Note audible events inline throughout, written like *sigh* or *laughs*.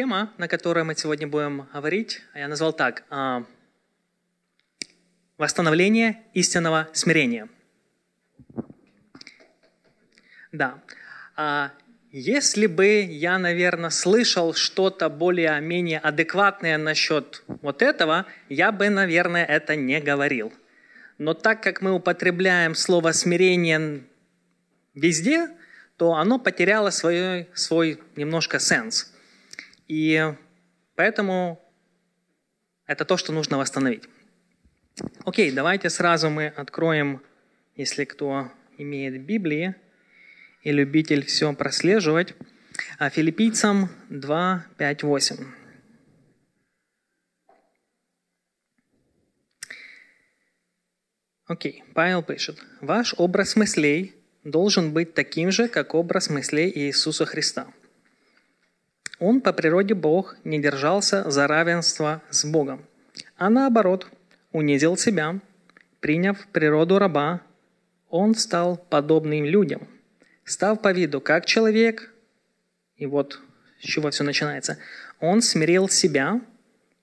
Тема, на которой мы сегодня будем говорить, а я назвал так а, «Восстановление истинного смирения». Да. А, если бы я, наверное, слышал что-то более-менее адекватное насчет вот этого, я бы, наверное, это не говорил. Но так как мы употребляем слово «смирение» везде, то оно потеряло свой, свой немножко сенс. И поэтому это то, что нужно восстановить. Окей, давайте сразу мы откроем, если кто имеет Библии и любитель все прослеживать, а, Филиппийцам 2, 5, 8. Окей, Павел пишет, «Ваш образ мыслей должен быть таким же, как образ мыслей Иисуса Христа». Он по природе Бог не держался за равенство с Богом, а наоборот, унизил себя, приняв природу раба, он стал подобным людям, став по виду как человек, и вот с чего все начинается, он смирил себя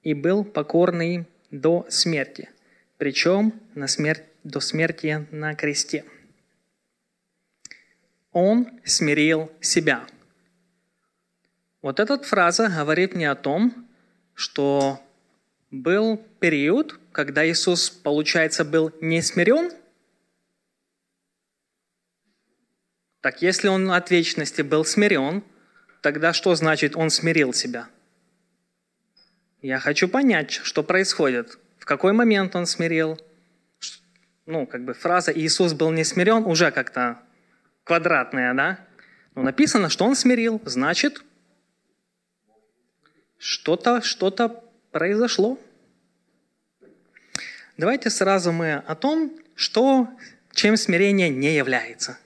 и был покорный до смерти, причем на смерть, до смерти на кресте. Он смирил себя – вот эта фраза говорит мне о том, что был период, когда Иисус, получается, был не смирен. Так если он от вечности был смирен, тогда что значит он смирил себя? Я хочу понять, что происходит, в какой момент он смирил. Ну, как бы фраза «Иисус был не смирен» уже как-то квадратная, да? Но ну, написано, что он смирил, значит, что-то, что-то произошло. Давайте сразу мы о том, что, чем смирение не является.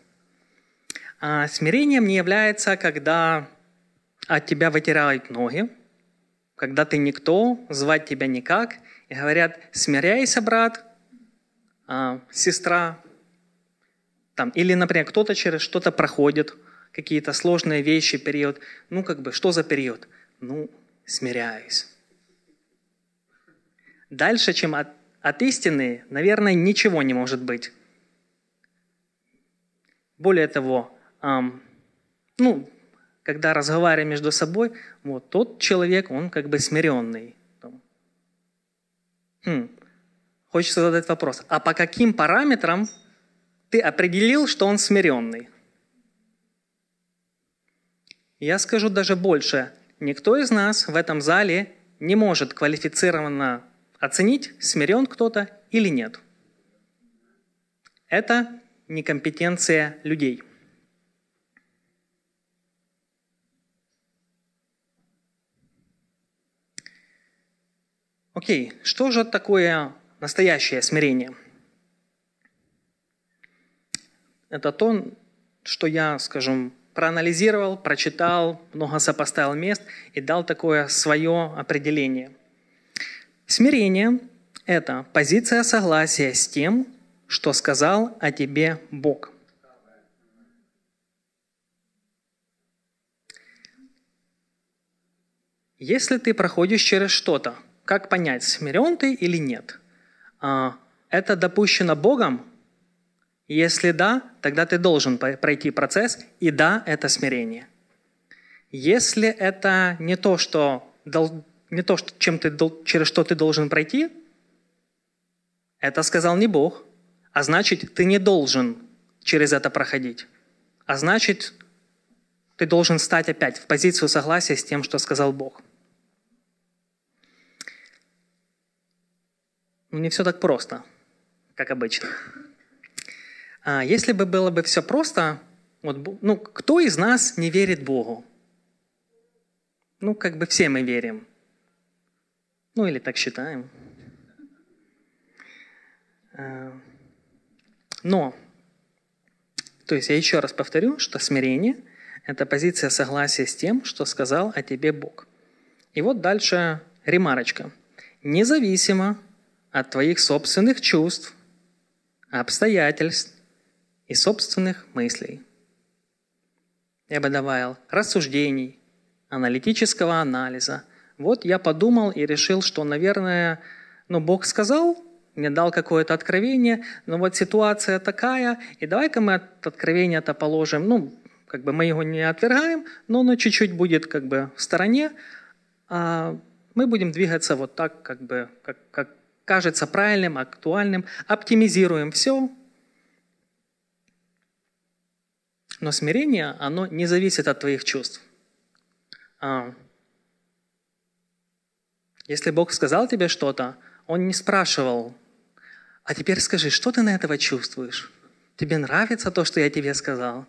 А смирением не является, когда от тебя вытирают ноги, когда ты никто, звать тебя никак, и говорят, смиряйся, брат, а, сестра, там, или, например, кто-то через что-то проходит, какие-то сложные вещи, период, ну, как бы, что за период? Ну, смиряюсь. Дальше, чем от, от истины, наверное, ничего не может быть. Более того, эм, ну, когда разговариваем между собой, вот тот человек, он как бы смиренный. Хм. Хочется задать вопрос, а по каким параметрам ты определил, что он смиренный? Я скажу даже больше. Никто из нас в этом зале не может квалифицированно оценить, смирен кто-то или нет. Это некомпетенция людей. Окей, что же такое настоящее смирение? Это то, что я, скажем, проанализировал, прочитал, много сопоставил мест и дал такое свое определение. Смирение – это позиция согласия с тем, что сказал о тебе Бог. Если ты проходишь через что-то, как понять, смирен ты или нет? А, это допущено Богом если да, тогда ты должен пройти процесс, и да, это смирение. Если это не то, что, не то чем ты, через что ты должен пройти, это сказал не Бог, а значит, ты не должен через это проходить. А значит, ты должен стать опять в позицию согласия с тем, что сказал Бог. Но ну, не все так просто, как обычно. А, если бы было бы все просто, вот, ну, кто из нас не верит Богу? Ну, как бы все мы верим. Ну, или так считаем. А, но, то есть я еще раз повторю, что смирение – это позиция согласия с тем, что сказал о тебе Бог. И вот дальше ремарочка. Независимо от твоих собственных чувств, обстоятельств, и собственных мыслей. Я бы добавил рассуждений, аналитического анализа. Вот я подумал и решил, что, наверное, ну, Бог сказал, мне дал какое-то откровение, но вот ситуация такая, и давай-ка мы это откровение это положим, ну, как бы мы его не отвергаем, но оно чуть-чуть будет как бы в стороне, а мы будем двигаться вот так, как бы, как, как кажется правильным, актуальным, оптимизируем все, Но смирение, оно не зависит от твоих чувств. А, если Бог сказал тебе что-то, Он не спрашивал, а теперь скажи, что ты на этого чувствуешь? Тебе нравится то, что я тебе сказал?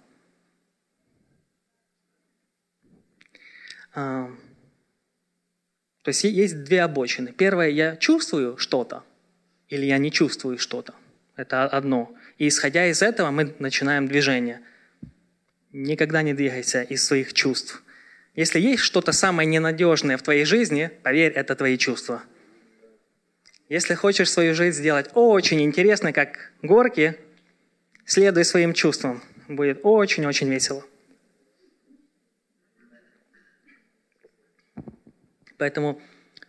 А, то есть есть две обочины. Первое, я чувствую что-то, или я не чувствую что-то. Это одно. И исходя из этого мы начинаем движение никогда не двигайся из своих чувств. Если есть что-то самое ненадежное в твоей жизни, поверь, это твои чувства. Если хочешь свою жизнь сделать очень интересной, как горки, следуй своим чувствам. Будет очень-очень весело. Поэтому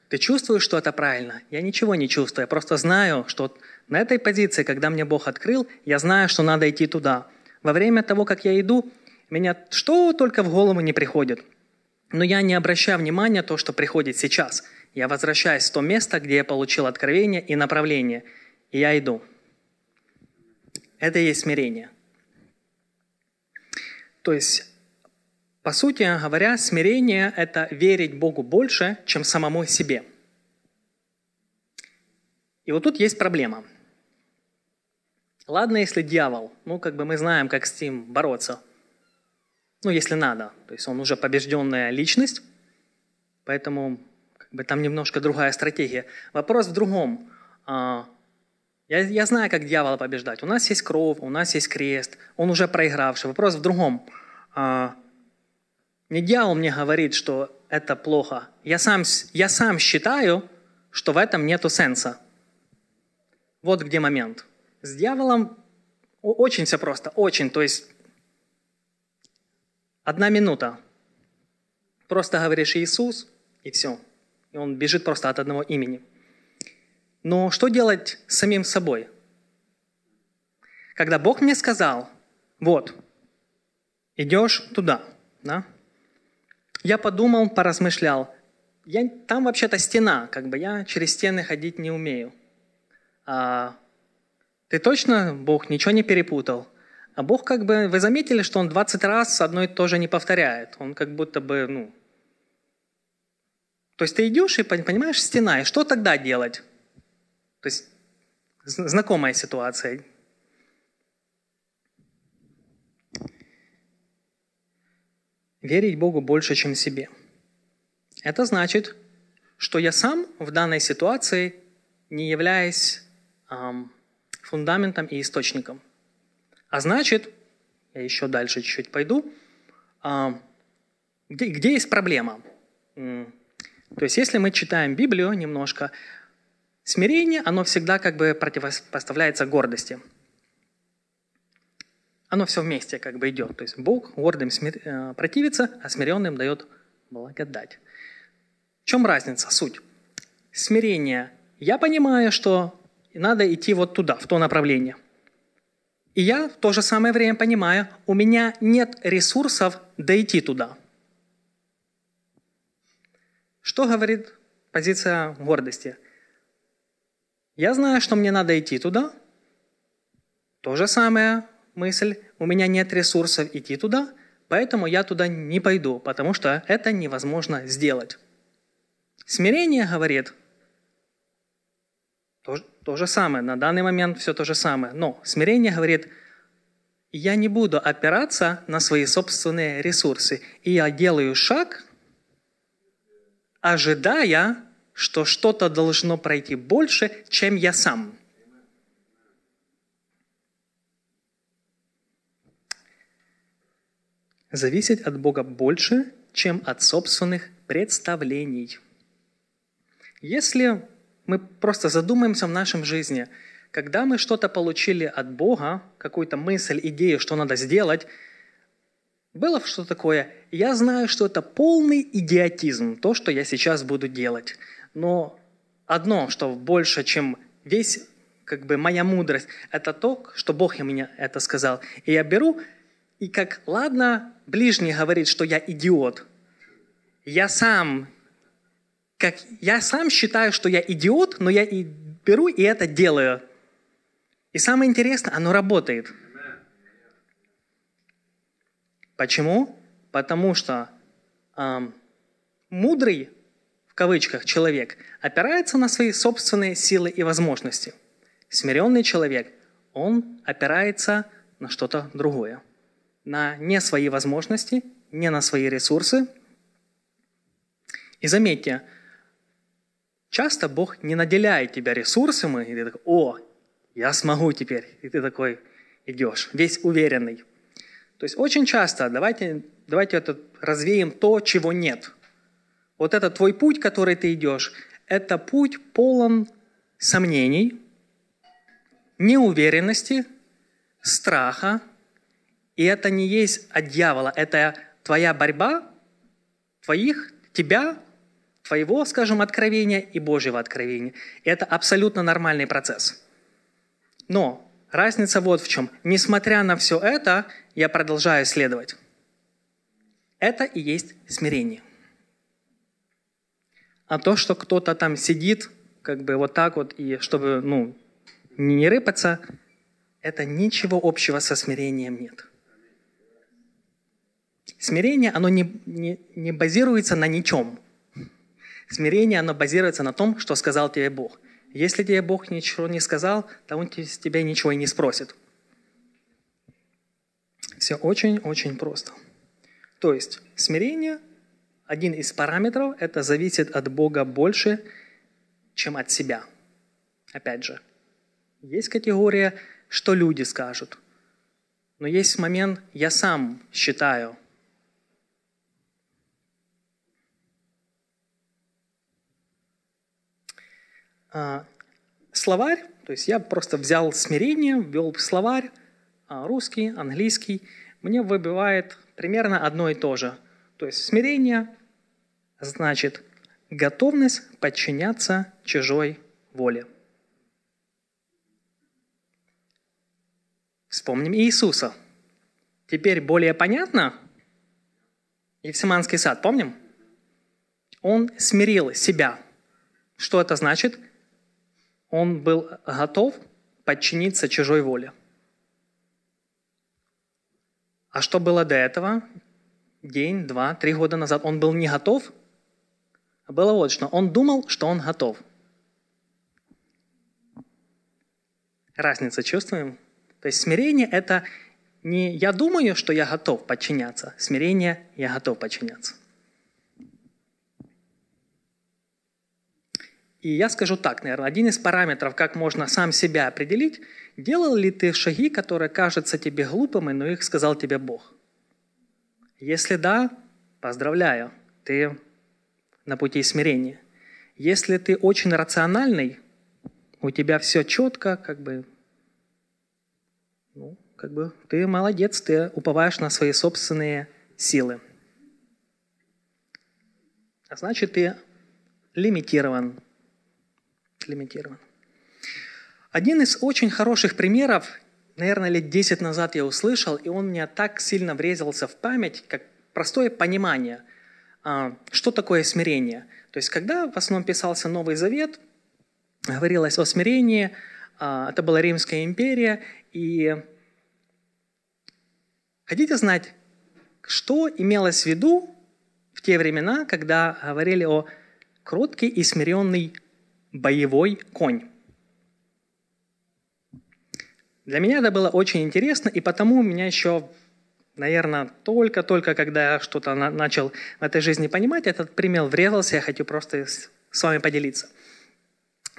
ты чувствуешь, что это правильно? Я ничего не чувствую. Я просто знаю, что на этой позиции, когда мне Бог открыл, я знаю, что надо идти туда. Во время того, как я иду, меня что только в голову не приходит. Но я не обращаю внимания на то, что приходит сейчас. Я возвращаюсь в то место, где я получил откровение и направление. И я иду. Это и есть смирение. То есть, по сути говоря, смирение – это верить Богу больше, чем самому себе. И вот тут есть проблема. Ладно, если дьявол, ну как бы мы знаем, как с ним бороться – ну, если надо. То есть он уже побежденная личность, поэтому как бы, там немножко другая стратегия. Вопрос в другом. А, я, я знаю, как дьявола побеждать. У нас есть кровь, у нас есть крест, он уже проигравший. Вопрос в другом. А, не дьявол мне говорит, что это плохо. Я сам, я сам считаю, что в этом нету сенса. Вот где момент. С дьяволом очень все просто, очень. То есть Одна минута. Просто говоришь Иисус, и все. И он бежит просто от одного имени. Но что делать с самим собой? Когда Бог мне сказал, вот, идешь туда, да? Я подумал, поразмышлял, я, там вообще-то стена, как бы я через стены ходить не умею. А, ты точно, Бог, ничего не перепутал? А Бог как бы, вы заметили, что он 20 раз одно и то же не повторяет. Он как будто бы, ну... То есть ты идешь и понимаешь, стена, и что тогда делать? То есть знакомая ситуация. Верить Богу больше, чем себе. Это значит, что я сам в данной ситуации не являюсь эм, фундаментом и источником – а значит, я еще дальше чуть-чуть пойду, а, где, где есть проблема? То есть если мы читаем Библию немножко, смирение, оно всегда как бы противопоставляется гордости. Оно все вместе как бы идет. То есть Бог гордым смир... Э, противится, а смиренным дает благодать. В чем разница, суть? Смирение. Я понимаю, что надо идти вот туда, в то направление. И я в то же самое время понимаю, у меня нет ресурсов дойти туда. Что говорит позиция гордости? Я знаю, что мне надо идти туда. То же самое мысль. У меня нет ресурсов идти туда, поэтому я туда не пойду, потому что это невозможно сделать. Смирение говорит, то, то же самое, на данный момент все то же самое. Но смирение говорит, я не буду опираться на свои собственные ресурсы. И я делаю шаг, ожидая, что что-то должно пройти больше, чем я сам. Зависеть от Бога больше, чем от собственных представлений. Если мы просто задумаемся в нашем жизни. Когда мы что-то получили от Бога, какую-то мысль, идею, что надо сделать, было что такое? Я знаю, что это полный идиотизм, то, что я сейчас буду делать. Но одно, что больше, чем весь, как бы моя мудрость, это то, что Бог мне это сказал. И я беру, и как, ладно, ближний говорит, что я идиот. Я сам как я сам считаю, что я идиот, но я и беру и это делаю. И самое интересное, оно работает. Почему? Потому что эм, мудрый, в кавычках, человек опирается на свои собственные силы и возможности. Смиренный человек, он опирается на что-то другое. На не свои возможности, не на свои ресурсы. И заметьте, часто Бог не наделяет тебя ресурсами, и ты такой, о, я смогу теперь. И ты такой идешь, весь уверенный. То есть очень часто давайте, давайте это развеем то, чего нет. Вот это твой путь, который ты идешь, это путь полон сомнений, неуверенности, страха. И это не есть от дьявола, это твоя борьба, твоих, тебя твоего, скажем, откровения и Божьего откровения. Это абсолютно нормальный процесс. Но разница вот в чем. Несмотря на все это, я продолжаю следовать. Это и есть смирение. А то, что кто-то там сидит, как бы вот так вот, и чтобы, ну, не рыпаться, это ничего общего со смирением нет. Смирение, оно не, не, не базируется на ничем – Смирение, оно базируется на том, что сказал тебе Бог. Если тебе Бог ничего не сказал, то Он тебя ничего и не спросит. Все очень-очень просто. То есть смирение, один из параметров, это зависит от Бога больше, чем от себя. Опять же, есть категория, что люди скажут. Но есть момент, я сам считаю, А, словарь, то есть я просто взял смирение, ввел словарь, а, русский, английский, мне выбивает примерно одно и то же. То есть смирение значит готовность подчиняться чужой воле. Вспомним Иисуса. Теперь более понятно? Евсиманский сад, помним? Он смирил себя. Что это значит? он был готов подчиниться чужой воле. А что было до этого? День, два, три года назад он был не готов. А было вот что. Он думал, что он готов. Разница чувствуем? То есть смирение – это не «я думаю, что я готов подчиняться», смирение – «я готов подчиняться». И я скажу так, наверное, один из параметров, как можно сам себя определить, делал ли ты шаги, которые кажутся тебе глупыми, но их сказал тебе Бог. Если да, поздравляю, ты на пути смирения. Если ты очень рациональный, у тебя все четко, как бы, ну, как бы ты молодец, ты уповаешь на свои собственные силы. А значит, ты лимитирован лимитирован. Один из очень хороших примеров, наверное, лет 10 назад я услышал, и он меня так сильно врезался в память, как простое понимание, а, что такое смирение. То есть, когда в основном писался Новый Завет, говорилось о смирении, а, это была Римская империя, и хотите знать, что имелось в виду в те времена, когда говорили о кроткий и смиренный Боевой конь. Для меня это было очень интересно, и потому у меня еще, наверное, только-только, когда я что-то на- начал в этой жизни понимать, этот пример врезался, я хочу просто с, с вами поделиться.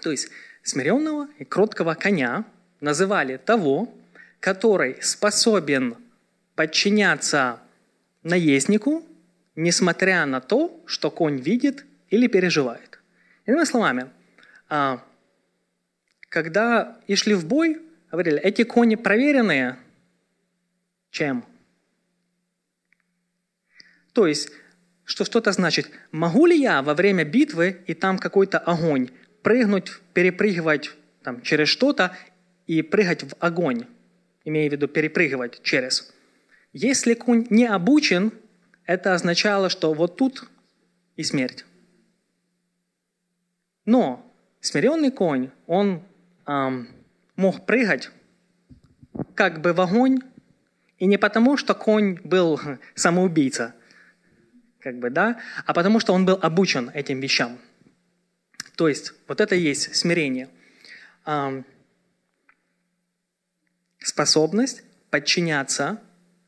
То есть смиренного и кроткого коня называли того, который способен подчиняться наезднику, несмотря на то, что конь видит или переживает. Иными словами, а, когда и шли в бой, говорили, эти кони проверенные чем? То есть, что что-то значит, могу ли я во время битвы и там какой-то огонь прыгнуть, перепрыгивать там, через что-то и прыгать в огонь, имея в виду перепрыгивать через. Если конь не обучен, это означало, что вот тут и смерть. Но Смиренный конь, он эм, мог прыгать как бы в огонь, и не потому, что конь был *laughs* самоубийца, как бы, да, а потому, что он был обучен этим вещам. То есть, вот это и есть смирение. Эм, способность подчиняться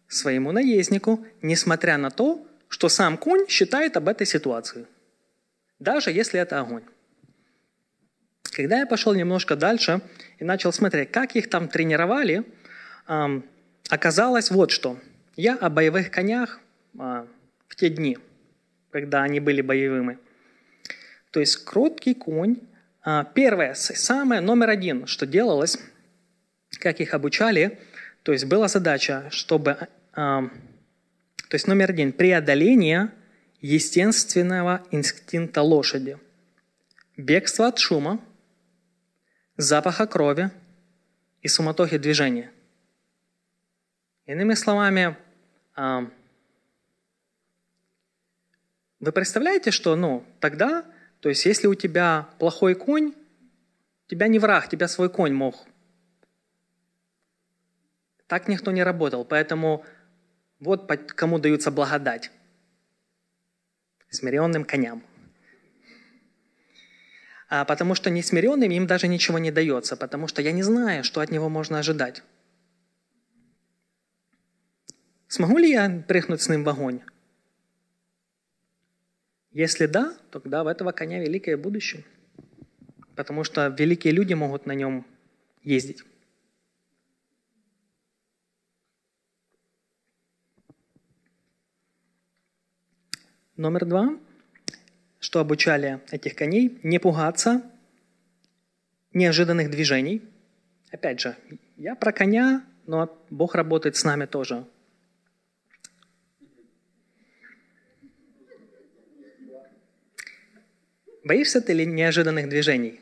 своему наезднику, несмотря на то, что сам конь считает об этой ситуации, даже если это огонь. Когда я пошел немножко дальше и начал смотреть, как их там тренировали, оказалось вот что. Я о боевых конях а, в те дни, когда они были боевыми. То есть кроткий конь, а, первое, самое номер один, что делалось, как их обучали, то есть была задача, чтобы, а, то есть номер один, преодоление естественного инстинкта лошади – бегство от шума, запаха крови и суматохи движения. Иными словами, а, вы представляете, что ну, тогда, то есть если у тебя плохой конь, тебя не враг, тебя свой конь мог. Так никто не работал, поэтому вот кому даются благодать. Смиренным коням – а, потому что несмиренным им даже ничего не дается, потому что я не знаю, что от него можно ожидать. Смогу ли я прыгнуть с ним в огонь? Если да, тогда в этого коня великое будущее, потому что великие люди могут на нем ездить. Номер два что обучали этих коней не пугаться неожиданных движений. Опять же, я про коня, но Бог работает с нами тоже. Боишься ты ли неожиданных движений?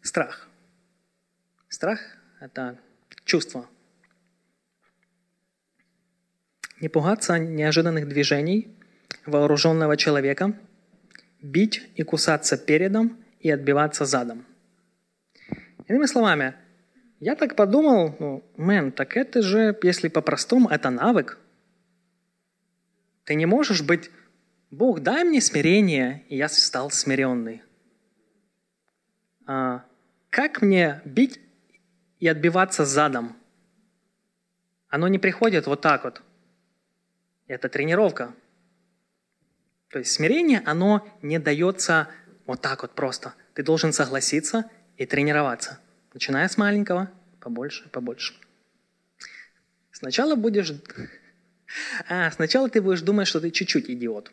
Страх. Страх – это чувство, не пугаться неожиданных движений вооруженного человека, бить и кусаться передом и отбиваться задом. Иными словами, я так подумал, ну, мэн, так это же, если по-простому, это навык. Ты не можешь быть, Бог, дай мне смирение, и я стал смиренный. А, как мне бить и отбиваться задом? Оно не приходит вот так вот – это тренировка. То есть смирение, оно не дается вот так вот просто. Ты должен согласиться и тренироваться, начиная с маленького, побольше, побольше. Сначала будешь... *laughs* А, сначала ты будешь думать, что ты чуть-чуть идиот.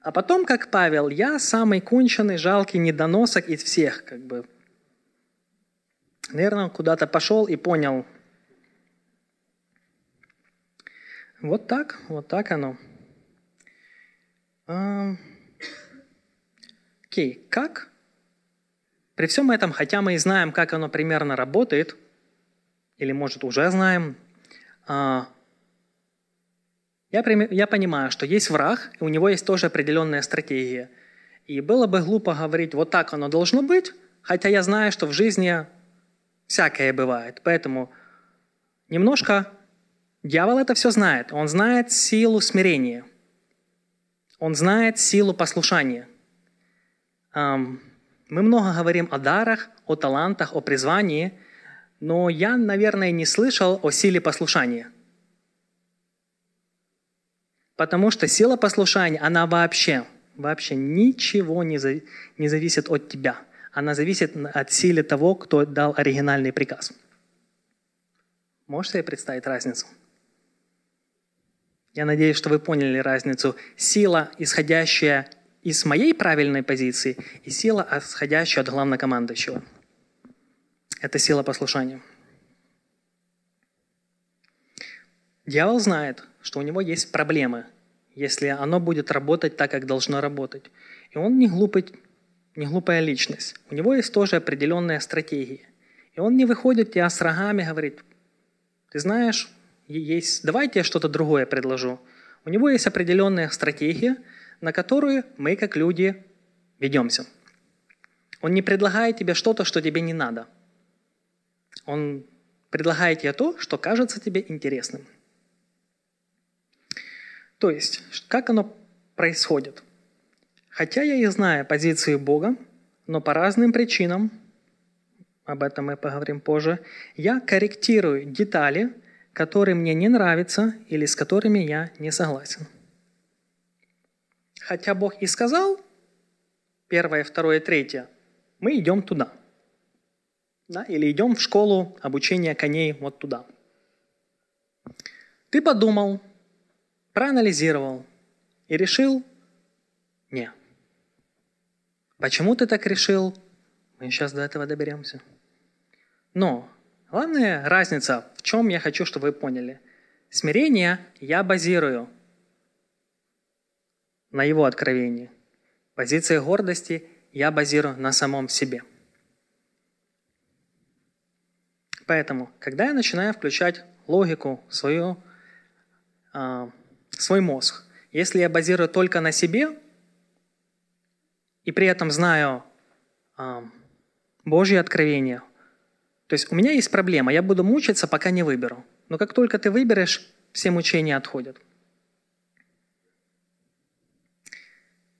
А потом, как Павел, я самый конченый, жалкий недоносок из всех, как бы. Наверное, куда-то пошел и понял, Вот так, вот так оно. Окей, okay. как? При всем этом, хотя мы и знаем, как оно примерно работает, или, может, уже знаем, а, я, я понимаю, что есть враг, и у него есть тоже определенная стратегия. И было бы глупо говорить, вот так оно должно быть, хотя я знаю, что в жизни всякое бывает. Поэтому немножко Дьявол это все знает. Он знает силу смирения. Он знает силу послушания. Мы много говорим о дарах, о талантах, о призвании, но я, наверное, не слышал о силе послушания. Потому что сила послушания, она вообще, вообще ничего не, за, не зависит от тебя. Она зависит от силы того, кто дал оригинальный приказ. Можете себе представить разницу? Я надеюсь, что вы поняли разницу. Сила, исходящая из моей правильной позиции, и сила, исходящая от главнокомандующего. Это сила послушания. Дьявол знает, что у него есть проблемы, если оно будет работать так, как должно работать. И он не глупый, не глупая личность. У него есть тоже определенная стратегия. И он не выходит тебя с рогами, говорит, ты знаешь, есть, давайте я что-то другое предложу. У него есть определенная стратегия, на которую мы как люди ведемся. Он не предлагает тебе что-то, что тебе не надо. Он предлагает тебе то, что кажется тебе интересным. То есть, как оно происходит? Хотя я и знаю позицию Бога, но по разным причинам, об этом мы поговорим позже, я корректирую детали – которые мне не нравится или с которыми я не согласен. Хотя Бог и сказал первое, второе, третье, мы идем туда. Да? Или идем в школу обучения коней вот туда. Ты подумал, проанализировал и решил «не». Почему ты так решил? Мы сейчас до этого доберемся. Но Главная разница, в чем я хочу, чтобы вы поняли. Смирение я базирую на его откровении. Позиции гордости я базирую на самом себе. Поэтому, когда я начинаю включать логику, свою, э, свой мозг, если я базирую только на себе и при этом знаю э, Божье откровение, то есть у меня есть проблема, я буду мучиться, пока не выберу. Но как только ты выберешь, все мучения отходят.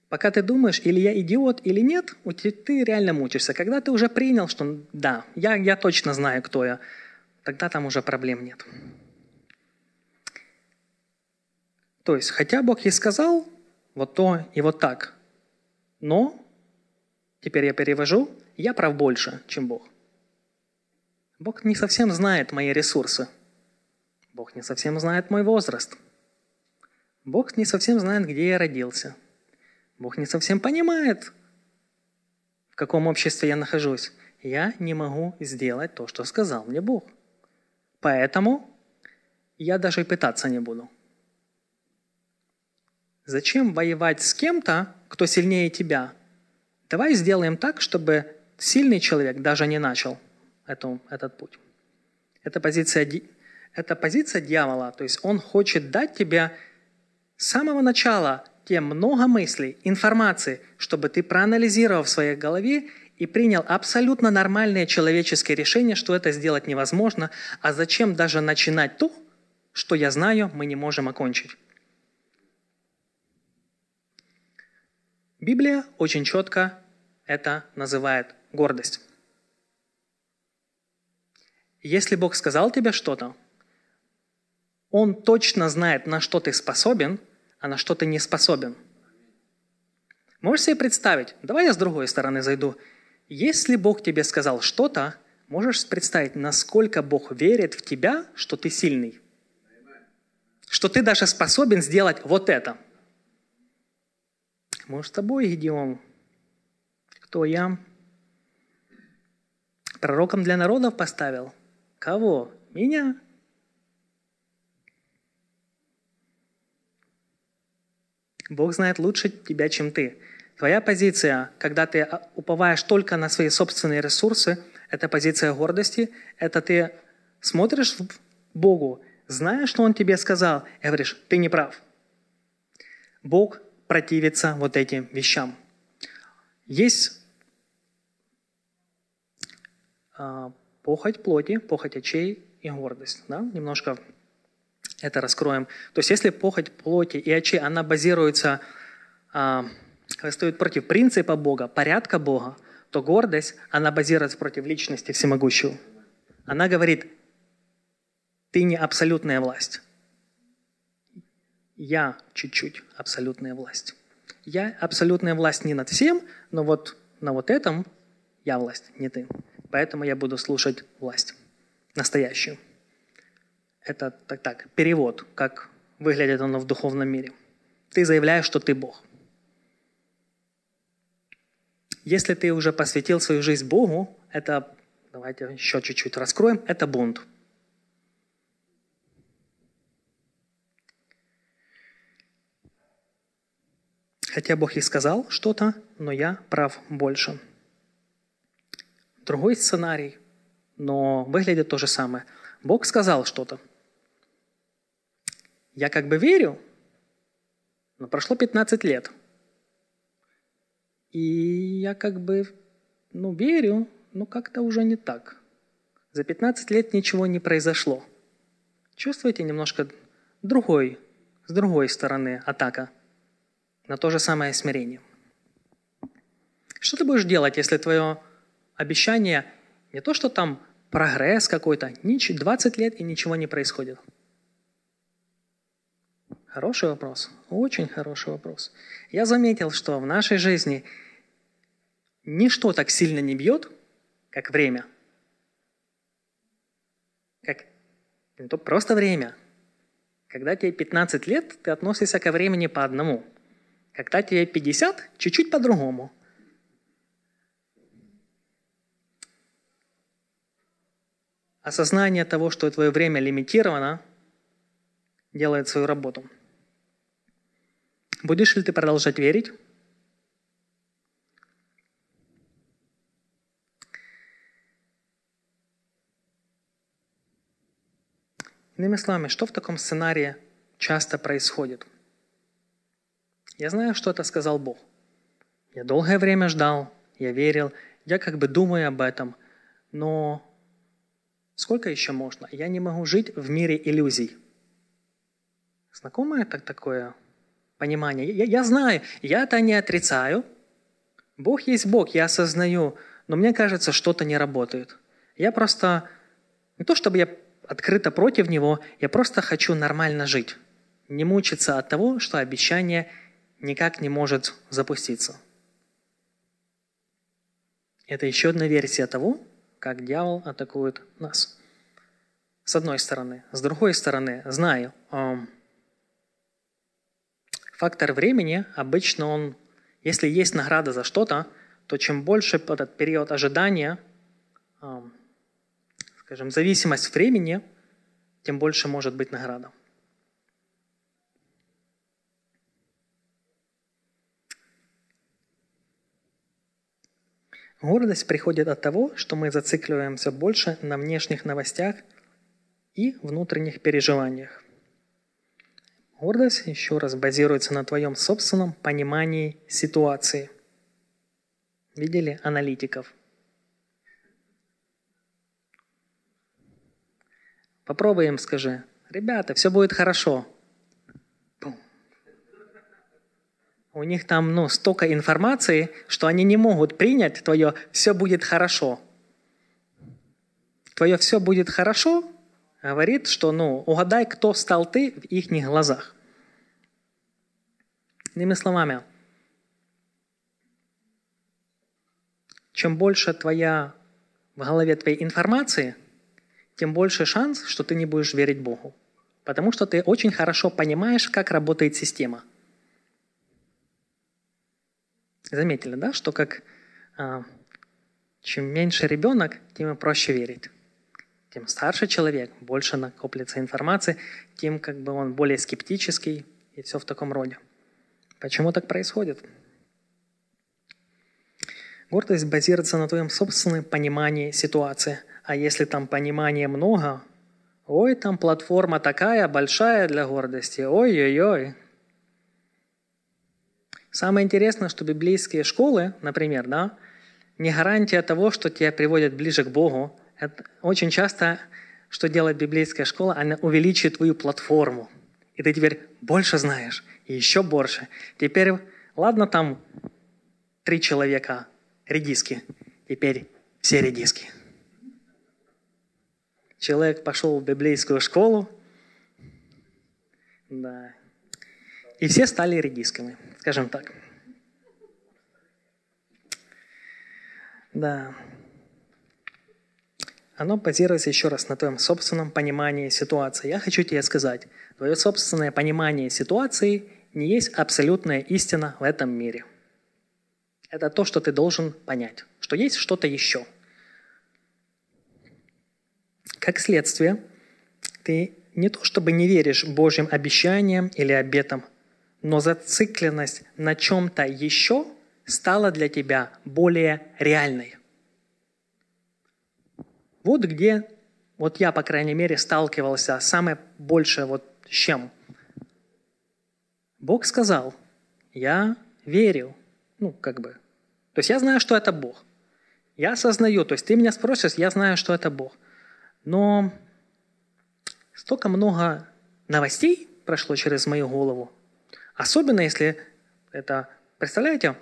Пока ты думаешь, или я идиот, или нет, ты реально мучишься. Когда ты уже принял, что да, я, я точно знаю, кто я, тогда там уже проблем нет. То есть, хотя Бог и сказал вот то и вот так, но, теперь я перевожу, я прав больше, чем Бог. Бог не совсем знает мои ресурсы. Бог не совсем знает мой возраст. Бог не совсем знает, где я родился. Бог не совсем понимает, в каком обществе я нахожусь. Я не могу сделать то, что сказал мне Бог. Поэтому я даже и пытаться не буду. Зачем воевать с кем-то, кто сильнее тебя? Давай сделаем так, чтобы сильный человек даже не начал – эту, этот путь. Это позиция, это позиция дьявола, то есть он хочет дать тебе с самого начала те много мыслей, информации, чтобы ты проанализировал в своей голове и принял абсолютно нормальное человеческое решение, что это сделать невозможно, а зачем даже начинать то, что я знаю, мы не можем окончить. Библия очень четко это называет гордость. Если Бог сказал тебе что-то, Он точно знает, на что ты способен, а на что ты не способен. Можешь себе представить, давай я с другой стороны зайду. Если Бог тебе сказал что-то, можешь представить, насколько Бог верит в тебя, что ты сильный. Что ты даже способен сделать вот это. Может, с тобой, Гедеон? Кто я? Пророком для народов поставил? Кого? Меня? Бог знает лучше тебя, чем ты. Твоя позиция, когда ты а, уповаешь только на свои собственные ресурсы, это позиция гордости, это ты смотришь Богу, знаешь, что Он тебе сказал, и говоришь, ты не прав. Бог противится вот этим вещам. Есть а, похоть плоти, похоть очей и гордость. Да? Немножко это раскроем. То есть если похоть плоти и очей, она базируется, э, стоит против принципа Бога, порядка Бога, то гордость, она базируется против личности всемогущего. Она говорит, ты не абсолютная власть. Я чуть-чуть абсолютная власть. Я абсолютная власть не над всем, но вот на вот этом я власть, не ты. Поэтому я буду слушать власть настоящую. Это так, так, перевод, как выглядит оно в духовном мире. Ты заявляешь, что ты Бог. Если ты уже посвятил свою жизнь Богу, это, давайте еще чуть-чуть раскроем, это бунт. Хотя Бог и сказал что-то, но я прав больше другой сценарий, но выглядит то же самое. Бог сказал что-то. Я как бы верю, но прошло 15 лет. И я как бы, ну, верю, но как-то уже не так. За 15 лет ничего не произошло. Чувствуете немножко другой, с другой стороны атака на то же самое смирение. Что ты будешь делать, если твое обещание не то, что там прогресс какой-то, 20 лет и ничего не происходит. Хороший вопрос, очень хороший вопрос. Я заметил, что в нашей жизни ничто так сильно не бьет, как время. Как не ну, то просто время. Когда тебе 15 лет, ты относишься ко времени по одному. Когда тебе 50, чуть-чуть по-другому. Осознание того, что твое время лимитировано, делает свою работу. Будешь ли ты продолжать верить? Иными словами, что в таком сценарии часто происходит? Я знаю, что это сказал Бог. Я долгое время ждал, я верил, я как бы думаю об этом, но Сколько еще можно? Я не могу жить в мире иллюзий. Знакомое так такое понимание? Я, я знаю, я это не отрицаю. Бог есть Бог, я осознаю, но мне кажется, что-то не работает. Я просто, не то чтобы я открыто против него, я просто хочу нормально жить, не мучиться от того, что обещание никак не может запуститься. Это еще одна версия того, как дьявол атакует нас. С одной стороны. С другой стороны, знаю, фактор времени, обычно он, если есть награда за что-то, то чем больше этот период ожидания, скажем, зависимость времени, тем больше может быть награда. Гордость приходит от того, что мы зацикливаемся больше на внешних новостях и внутренних переживаниях. Гордость еще раз базируется на твоем собственном понимании ситуации. Видели аналитиков? Попробуй им скажи, ребята, все будет хорошо. У них там ну, столько информации, что они не могут принять твое «все будет хорошо». Твое «все будет хорошо» говорит, что ну, угадай, кто стал ты в их глазах. Иными словами, чем больше твоя в голове твоей информации, тем больше шанс, что ты не будешь верить Богу. Потому что ты очень хорошо понимаешь, как работает система – Заметили, да, что как а, чем меньше ребенок, тем и проще верить. Тем старше человек, больше накоплится информации, тем как бы он более скептический и все в таком роде. Почему так происходит? Гордость базируется на твоем собственном понимании ситуации. А если там понимания много, ой, там платформа такая большая для гордости, ой-ой-ой, Самое интересное, что библейские школы, например, да, не гарантия того, что тебя приводят ближе к Богу. Это очень часто, что делает библейская школа, она увеличивает твою платформу. И ты теперь больше знаешь, и еще больше. Теперь, ладно, там три человека редиски, теперь все редиски. Человек пошел в библейскую школу, да, и все стали редисками скажем так. Да. Оно базируется еще раз на твоем собственном понимании ситуации. Я хочу тебе сказать, твое собственное понимание ситуации не есть абсолютная истина в этом мире. Это то, что ты должен понять, что есть что-то еще. Как следствие, ты не то чтобы не веришь Божьим обещаниям или обетам, но зацикленность на чем-то еще стала для тебя более реальной. Вот где, вот я, по крайней мере, сталкивался самое большее вот с чем. Бог сказал, я верил, ну, как бы. То есть я знаю, что это Бог. Я осознаю, то есть ты меня спросишь, я знаю, что это Бог. Но столько много новостей прошло через мою голову, Особенно если это, представляете,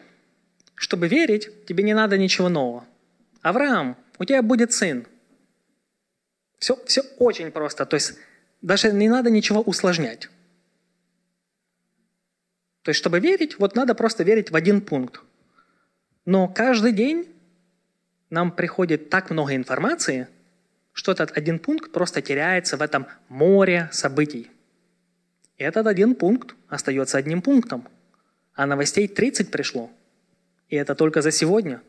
чтобы верить, тебе не надо ничего нового. Авраам, у тебя будет сын. Все, все очень просто. То есть даже не надо ничего усложнять. То есть, чтобы верить, вот надо просто верить в один пункт. Но каждый день нам приходит так много информации, что этот один пункт просто теряется в этом море событий. Этот один пункт остается одним пунктом. А новостей 30 пришло. И это только за сегодня.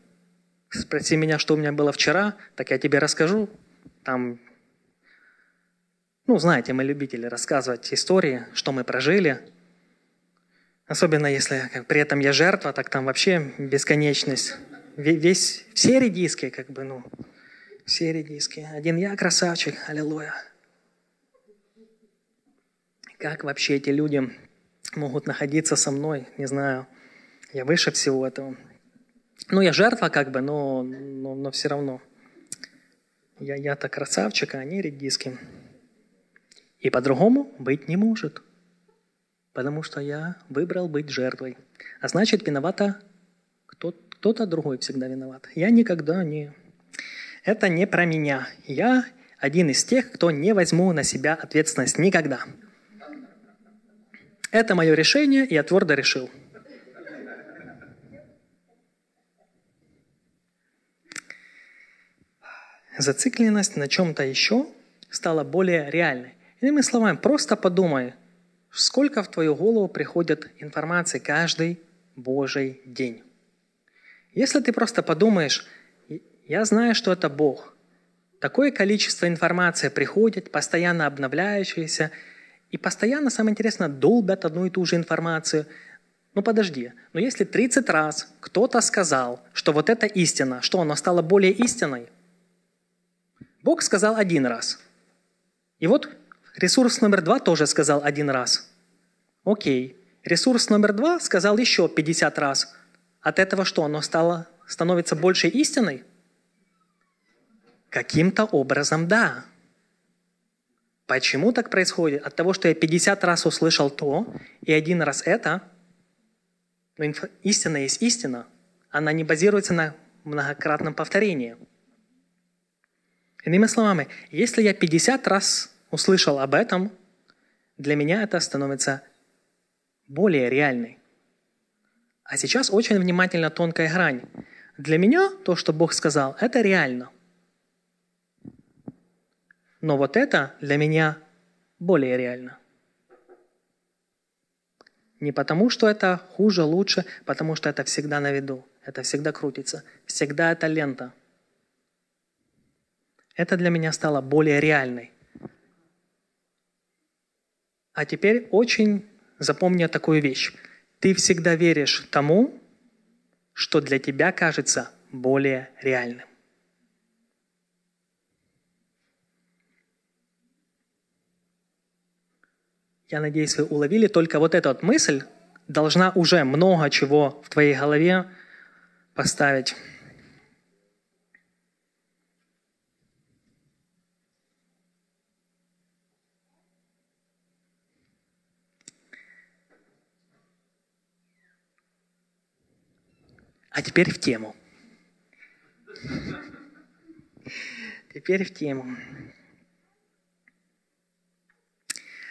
Спроси меня, что у меня было вчера, так я тебе расскажу. Там, ну, знаете, мы любители рассказывать истории, что мы прожили. Особенно если как, при этом я жертва, так там вообще бесконечность. Весь, все редиски, как бы, ну, все редиски. Один я красавчик, аллилуйя. Как вообще эти люди могут находиться со мной? Не знаю. Я выше всего этого. Ну, я жертва как бы, но, но, но все равно. Я, я-то красавчик, а они редиски. И по-другому быть не может. Потому что я выбрал быть жертвой. А значит, виновата кто, кто-то другой всегда виноват. Я никогда не... Это не про меня. Я один из тех, кто не возьму на себя ответственность никогда. Это мое решение, я твердо решил. Зацикленность на чем-то еще стала более реальной. Иными словами, просто подумай, сколько в твою голову приходит информации каждый Божий день. Если ты просто подумаешь, я знаю, что это Бог, такое количество информации приходит, постоянно обновляющееся, и постоянно, самое интересное, долбят одну и ту же информацию. Ну подожди, но если 30 раз кто-то сказал, что вот это истина, что оно стало более истиной? Бог сказал один раз. И вот ресурс номер два тоже сказал один раз. Окей. Ресурс номер два сказал еще 50 раз. От этого что, оно стало, становится больше истиной? Каким-то образом да. Почему так происходит? От того, что я 50 раз услышал то, и один раз это. Но истина есть истина. Она не базируется на многократном повторении. Иными словами, если я 50 раз услышал об этом, для меня это становится более реальной. А сейчас очень внимательно тонкая грань. Для меня то, что Бог сказал, это реально. Но вот это для меня более реально. Не потому, что это хуже, лучше, потому что это всегда на виду, это всегда крутится, всегда это лента. Это для меня стало более реальной. А теперь очень запомни такую вещь. Ты всегда веришь тому, что для тебя кажется более реальным. Я надеюсь, вы уловили только вот эта вот мысль, должна уже много чего в твоей голове поставить. А теперь в тему. Теперь в тему.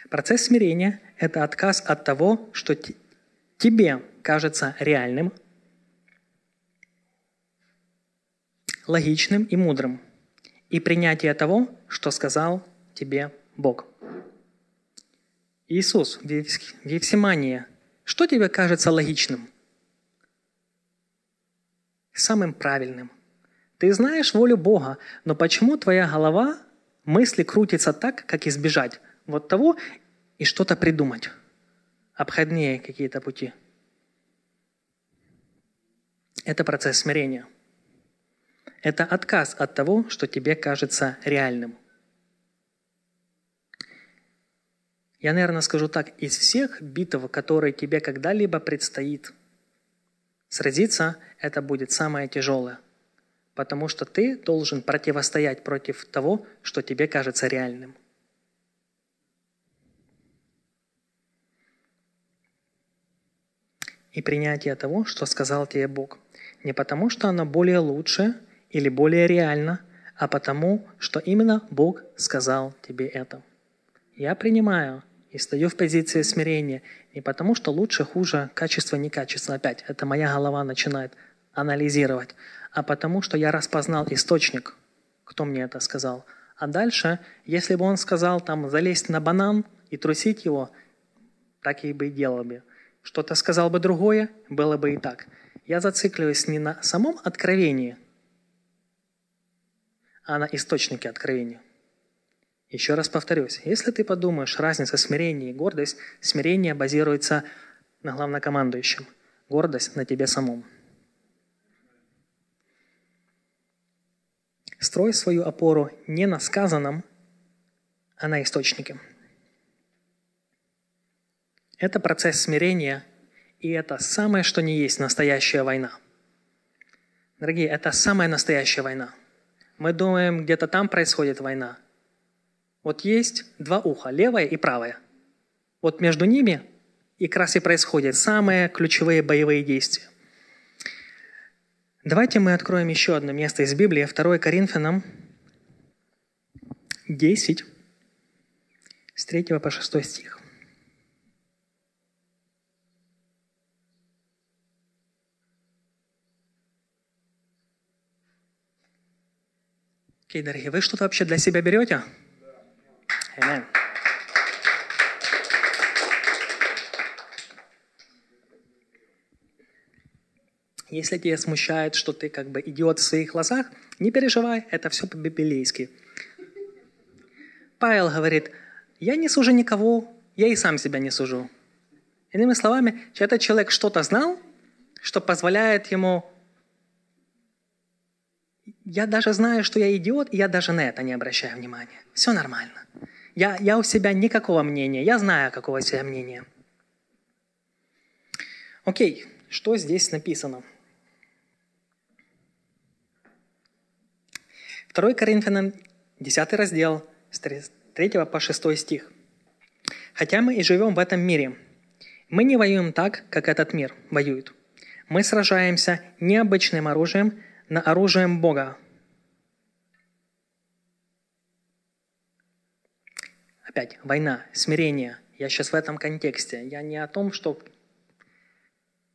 Процесс смирения – это отказ от того, что т- тебе кажется реальным, логичным и мудрым, и принятие того, что сказал тебе Бог. Иисус в что тебе кажется логичным? Самым правильным. Ты знаешь волю Бога, но почему твоя голова мысли крутится так, как избежать? вот того и что-то придумать. Обходные какие-то пути. Это процесс смирения. Это отказ от того, что тебе кажется реальным. Я, наверное, скажу так, из всех битв, которые тебе когда-либо предстоит сразиться, это будет самое тяжелое. Потому что ты должен противостоять против того, что тебе кажется реальным – и принятие того, что сказал тебе Бог. Не потому, что оно более лучше или более реально, а потому, что именно Бог сказал тебе это. Я принимаю и стою в позиции смирения не потому, что лучше, хуже, качество, некачество. Опять, это моя голова начинает анализировать, а потому, что я распознал источник, кто мне это сказал. А дальше, если бы он сказал там залезть на банан и трусить его, так и бы и делал бы что-то сказал бы другое, было бы и так. Я зацикливаюсь не на самом откровении, а на источнике откровения. Еще раз повторюсь, если ты подумаешь, разница смирения и гордость, смирение базируется на главнокомандующем, гордость на тебе самом. Строй свою опору не на сказанном, а на источнике. Это процесс смирения, и это самое, что не есть настоящая война. Дорогие, это самая настоящая война. Мы думаем, где-то там происходит война. Вот есть два уха, левое и правое. Вот между ними и как раз и происходят самые ключевые боевые действия. Давайте мы откроем еще одно место из Библии, 2 Коринфянам 10, с 3 по 6 стих. Окей, дорогие, вы что-то вообще для себя берете? Amen. Если тебя смущает, что ты как бы идиот в своих глазах, не переживай, это все по-библейски. Павел говорит, я не сужу никого, я и сам себя не сужу. Иными словами, этот человек что-то знал, что позволяет ему я даже знаю, что я идиот, и я даже на это не обращаю внимания. Все нормально. Я, я у себя никакого мнения, я знаю, какого у себя мнения. Окей, что здесь написано? 2 Коринфянам, 10 раздел, с 3 по 6 стих. «Хотя мы и живем в этом мире, мы не воюем так, как этот мир воюет. Мы сражаемся не обычным оружием, на оружием Бога. Опять война, смирение. Я сейчас в этом контексте. Я не о том, что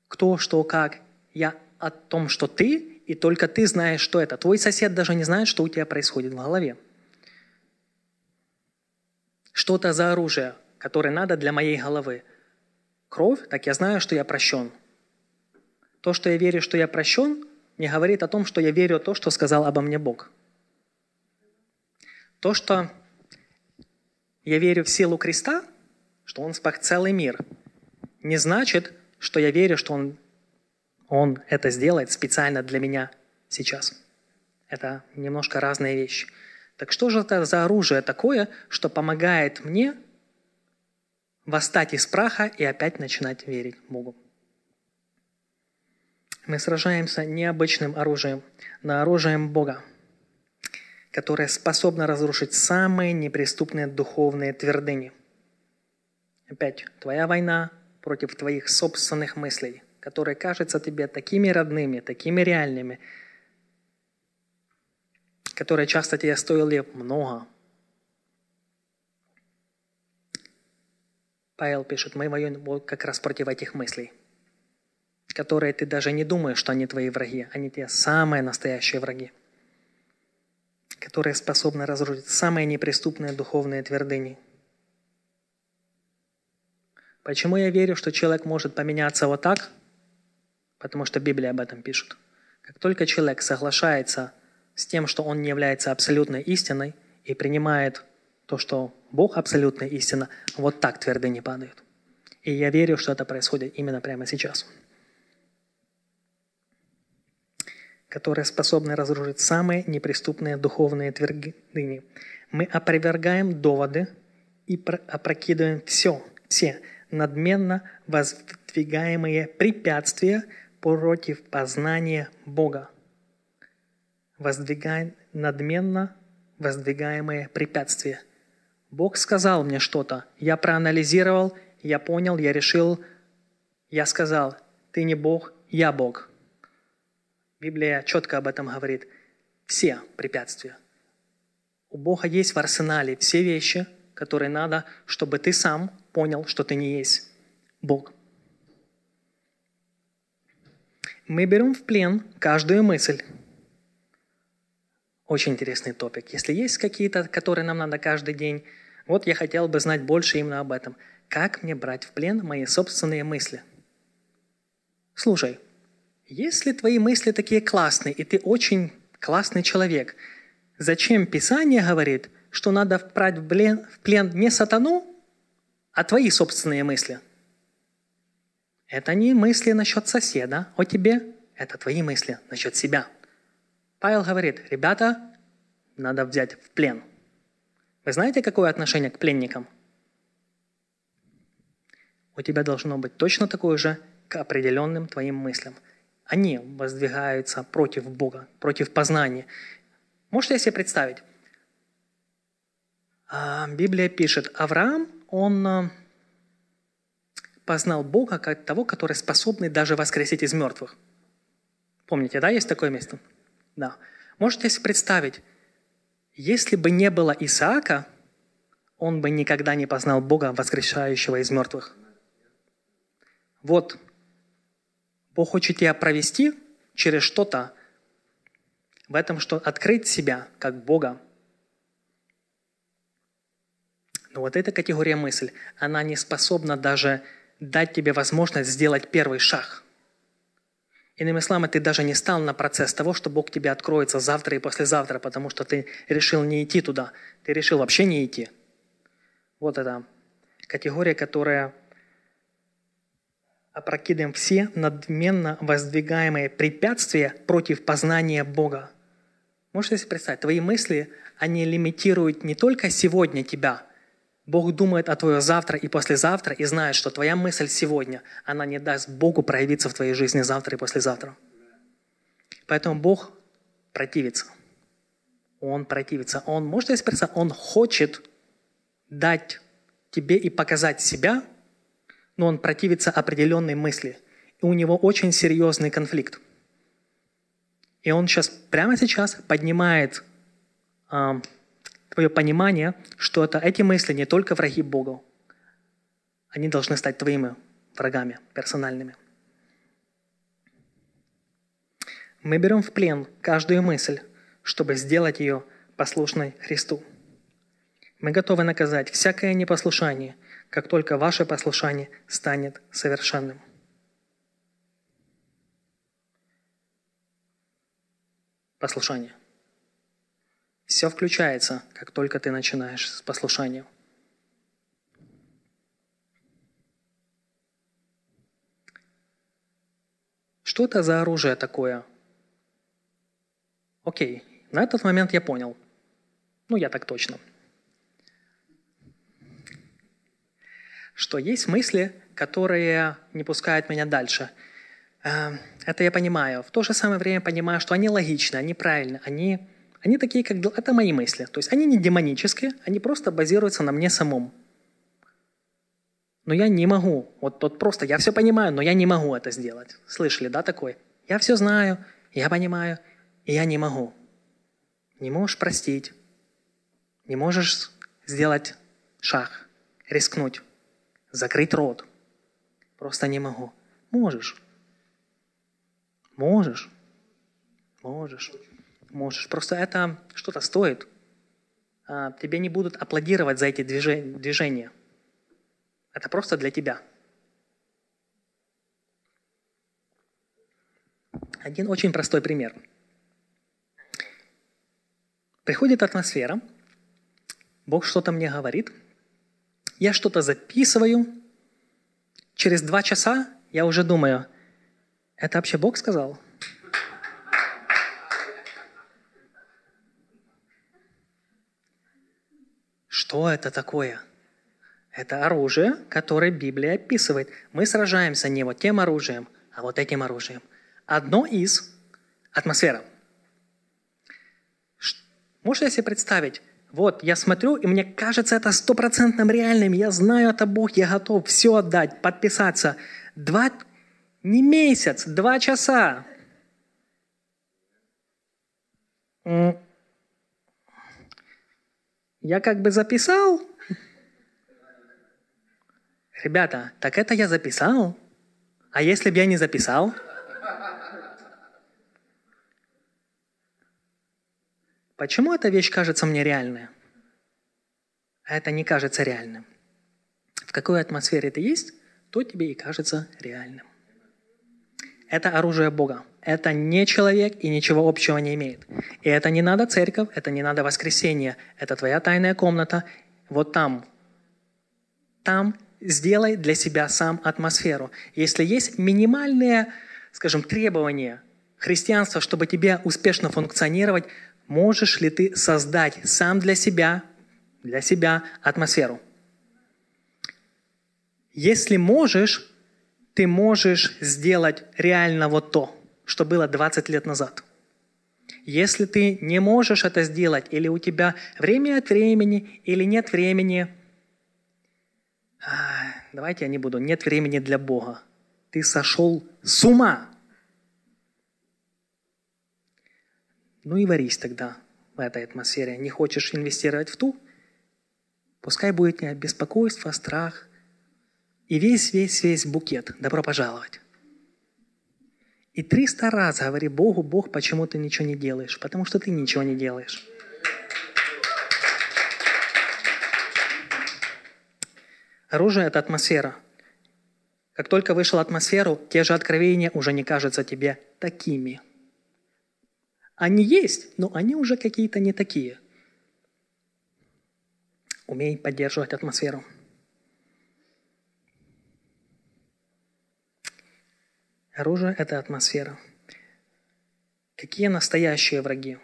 кто, что, как. Я о том, что ты, и только ты знаешь, что это. Твой сосед даже не знает, что у тебя происходит в голове. что это за оружие, которое надо для моей головы. Кровь, так я знаю, что я прощен. То, что я верю, что я прощен, не говорит о том, что я верю в то, что сказал обо мне Бог. То, что я верю в силу креста, что Он спас целый мир, не значит, что я верю, что Он, он это сделает специально для меня сейчас. Это немножко разные вещи. Так что же это за оружие такое, что помогает мне восстать из праха и опять начинать верить Богу? Мы сражаемся необычным оружием, но оружием Бога, которое способно разрушить самые неприступные духовные твердыни. Опять, твоя война против твоих собственных мыслей, которые кажутся тебе такими родными, такими реальными, которые часто тебе стоили много. Павел пишет, мы воюем как раз против этих мыслей – которые ты даже не думаешь, что они твои враги. Они те самые настоящие враги, которые способны разрушить самые неприступные духовные твердыни. Почему я верю, что человек может поменяться вот так? Потому что Библия об этом пишет. Как только человек соглашается с тем, что он не является абсолютной истиной и принимает то, что Бог абсолютная истина, вот так твердыни падают. И я верю, что это происходит именно прямо сейчас. которые способны разрушить самые неприступные духовные твердыни. Мы опровергаем доводы и опрокидываем все, все надменно воздвигаемые препятствия против познания Бога. Воздвигаем надменно воздвигаемые препятствия. Бог сказал мне что-то, я проанализировал, я понял, я решил, я сказал, ты не Бог, я Бог – Библия четко об этом говорит. Все препятствия. У Бога есть в арсенале все вещи, которые надо, чтобы ты сам понял, что ты не есть Бог. Мы берем в плен каждую мысль. Очень интересный топик. Если есть какие-то, которые нам надо каждый день, вот я хотел бы знать больше именно об этом. Как мне брать в плен мои собственные мысли? Слушай, если твои мысли такие классные, и ты очень классный человек, зачем Писание говорит, что надо впрать в плен, в плен не сатану, а твои собственные мысли? Это не мысли насчет соседа о тебе, это твои мысли насчет себя. Павел говорит, ребята, надо взять в плен. Вы знаете, какое отношение к пленникам? У тебя должно быть точно такое же к определенным твоим мыслям – они воздвигаются против Бога, против познания. Можете себе представить? А, Библия пишет, Авраам, он э, познал Бога как того, который способный даже воскресить из мертвых. Помните, да, есть такое место? Да. Можете себе представить, если бы не было Исаака, он бы никогда не познал Бога, воскрешающего из мертвых. Вот Бог хочет тебя провести через что-то, в этом, что открыть себя как Бога. Но вот эта категория мысль, она не способна даже дать тебе возможность сделать первый шаг. Иными словами, ты даже не стал на процесс того, что Бог тебе откроется завтра и послезавтра, потому что ты решил не идти туда, ты решил вообще не идти. Вот это категория, которая опрокидываем все надменно воздвигаемые препятствия против познания Бога. Можете себе представить, твои мысли, они лимитируют не только сегодня тебя. Бог думает о твоем завтра и послезавтра и знает, что твоя мысль сегодня, она не даст Богу проявиться в твоей жизни завтра и послезавтра. Поэтому Бог противится. Он противится. Он, можете себе представить, он хочет дать тебе и показать себя – но он противится определенной мысли, и у него очень серьезный конфликт. И он сейчас, прямо сейчас поднимает э, а, твое понимание, что это эти мысли не только враги Бога, они должны стать твоими врагами персональными. Мы берем в плен каждую мысль, чтобы сделать ее послушной Христу. Мы готовы наказать всякое непослушание как только ваше послушание станет совершенным. Послушание. Все включается, как только ты начинаешь с послушанием. Что это за оружие такое? Окей, на этот момент я понял. Ну, я так точно. что есть мысли, которые не пускают меня дальше. Э, это я понимаю. В то же самое время понимаю, что они логичны, они правильны, они, они такие, как... Это мои мысли. То есть они не демонические, они просто базируются на мне самом. Но я не могу. Вот, вот просто я все понимаю, но я не могу это сделать. Слышали, да, такой? Я все знаю, я понимаю, и я не могу. Не можешь простить, не можешь сделать шаг, рискнуть закрыть рот. Просто не могу. Можешь. Можешь. Можешь. Можешь. Просто это что-то стоит. А, тебе не будут аплодировать за эти движения. Это просто для тебя. Один очень простой пример. Приходит атмосфера, Бог что-то мне говорит – я что-то записываю, через два часа я уже думаю, это вообще Бог сказал? Что это такое? Это оружие, которое Библия описывает. Мы сражаемся не вот тем оружием, а вот этим оружием. Одно из – атмосфера. Можете себе представить, вот, я смотрю, и мне кажется это стопроцентным реальным. Я знаю это Бог, я готов все отдать, подписаться. Два, не месяц, два часа. Я как бы записал. Ребята, так это я записал. А если бы я не записал? Почему эта вещь кажется мне реальной? А это не кажется реальным. В какой атмосфере ты есть, то тебе и кажется реальным. Это оружие Бога. Это не человек и ничего общего не имеет. И это не надо церковь, это не надо воскресенье, это твоя тайная комната. Вот там, там сделай для себя сам атмосферу. Если есть минимальные, скажем, требования христианства, чтобы тебе успешно функционировать, Можешь ли ты создать сам для себя, для себя атмосферу? Если можешь, ты можешь сделать реально вот то, что было 20 лет назад. Если ты не можешь это сделать, или у тебя время от времени, или нет времени, а, давайте я не буду, нет времени для Бога. Ты сошел с ума. Ну и варись тогда в этой атмосфере. Не хочешь инвестировать в ту? Пускай будет не беспокойство, страх. И весь-весь-весь букет. Добро пожаловать. И триста раз говори Богу, Бог, почему ты ничего не делаешь? Потому что ты ничего не делаешь. Оружие – это атмосфера. Как только вышел атмосферу, те же откровения уже не кажутся тебе такими – они есть, но они уже какие-то не такие. Умей поддерживать атмосферу. Оружие – это атмосфера. Какие настоящие враги?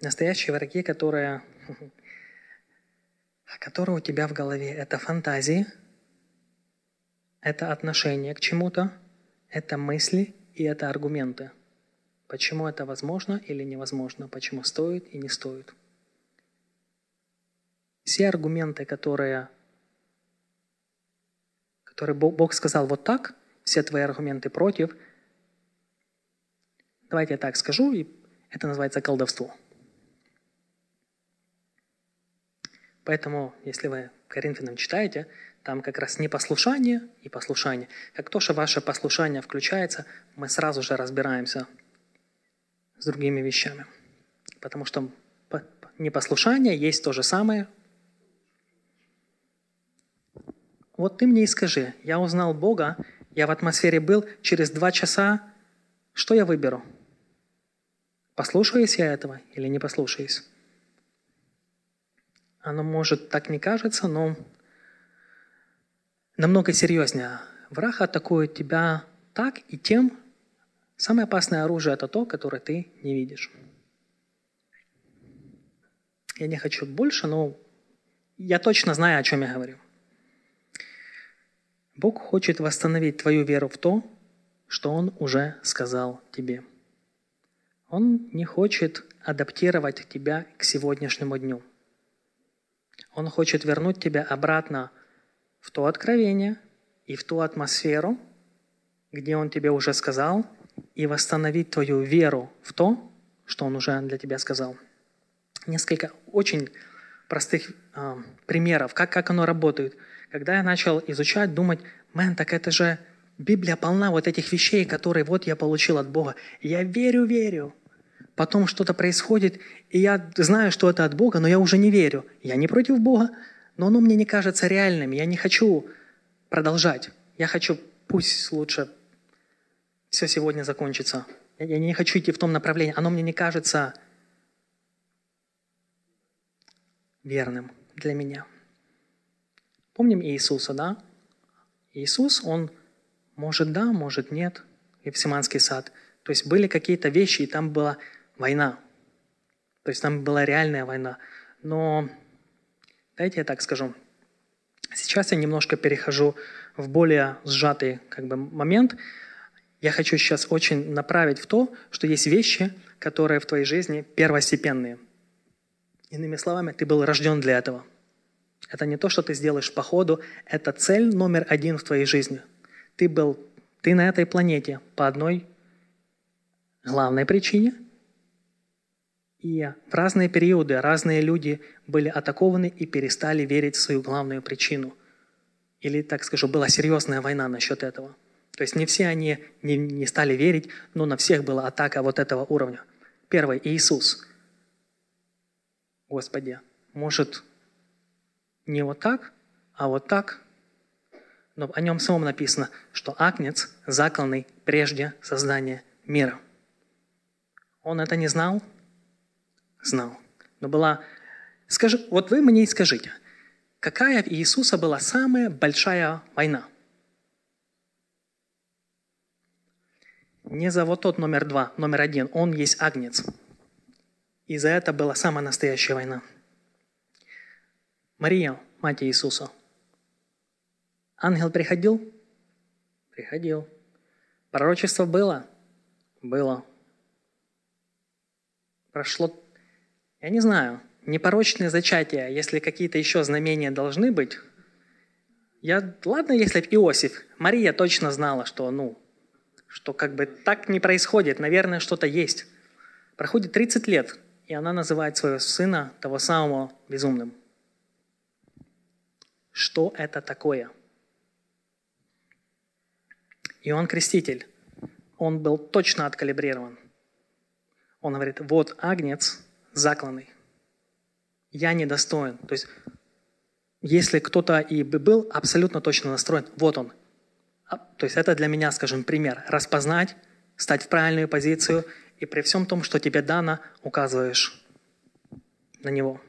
Настоящие враги, которые, *laughs* а которые у тебя в голове. Это фантазии, это отношение к чему-то, это мысли и это аргументы – Почему это возможно или невозможно, почему стоит и не стоит. Все аргументы, которые, которые Бог сказал вот так, все твои аргументы против, давайте я так скажу, и это называется колдовство. Поэтому, если вы Коринфянам читаете, там как раз непослушание и послушание. Как то, что ваше послушание включается, мы сразу же разбираемся – с другими вещами. Потому что непослушание есть то же самое. Вот ты мне и скажи, я узнал Бога, я в атмосфере был, через два часа что я выберу? Послушаюсь я этого или не послушаюсь? Оно может так не кажется, но намного серьезнее. Враг атакует тебя так и тем, Самое опасное оружие – это то, которое ты не видишь. Я не хочу больше, но я точно знаю, о чем я говорю. Бог хочет восстановить твою веру в то, что Он уже сказал тебе. Он не хочет адаптировать тебя к сегодняшнему дню. Он хочет вернуть тебя обратно в то откровение и в ту атмосферу, где Он тебе уже сказал и восстановить твою веру в то, что Он уже для тебя сказал. Несколько очень простых э, примеров, как, как оно работает. Когда я начал изучать, думать, мэн, так это же Библия полна вот этих вещей, которые вот я получил от Бога. Я верю, верю. Потом что-то происходит, и я знаю, что это от Бога, но я уже не верю. Я не против Бога, но оно мне не кажется реальным. Я не хочу продолжать. Я хочу, пусть лучше все сегодня закончится. Я не хочу идти в том направлении, оно мне не кажется верным для меня. Помним Иисуса, да? Иисус, он может да, может нет, Евсиманский сад. То есть были какие-то вещи, и там была война. То есть там была реальная война. Но, дайте я так скажу, сейчас я немножко перехожу в более сжатый как бы, момент – я хочу сейчас очень направить в то, что есть вещи, которые в твоей жизни первостепенные. Иными словами, ты был рожден для этого. Это не то, что ты сделаешь по ходу, это цель номер один в твоей жизни. Ты был, ты на этой планете по одной главной причине, и в разные периоды разные люди были атакованы и перестали верить в свою главную причину. Или, так скажу, была серьезная война насчет этого – то есть не все они не, не стали верить, но на всех была атака вот этого уровня. Первый – Иисус. Господи, может, не вот так, а вот так? Но о нем самом написано, что Агнец закланный прежде создания мира. Он это не знал? Знал. Но была... Скажи, вот вы мне и скажите, какая Иисуса была самая большая война – Не за вот тот номер два, номер один. Он есть агнец. И за это была самая настоящая война. Мария, мать Иисуса. Ангел приходил? Приходил. Пророчество было? Было. Прошло, я не знаю, непорочные зачатие, если какие-то еще знамения должны быть. Я, ладно, если Иосиф, Мария точно знала, что, ну, что как бы так не происходит, наверное, что-то есть. Проходит 30 лет, и она называет своего сына того самого безумным. Что это такое? Иоанн Креститель, он был точно откалибрирован. Он говорит, вот агнец закланный. Я недостоин. То есть, если кто-то и был абсолютно точно настроен, вот он, а, то есть это для меня, скажем, пример. Распознать, стать в правильную позицию и при всем том, что тебе дано, указываешь на него.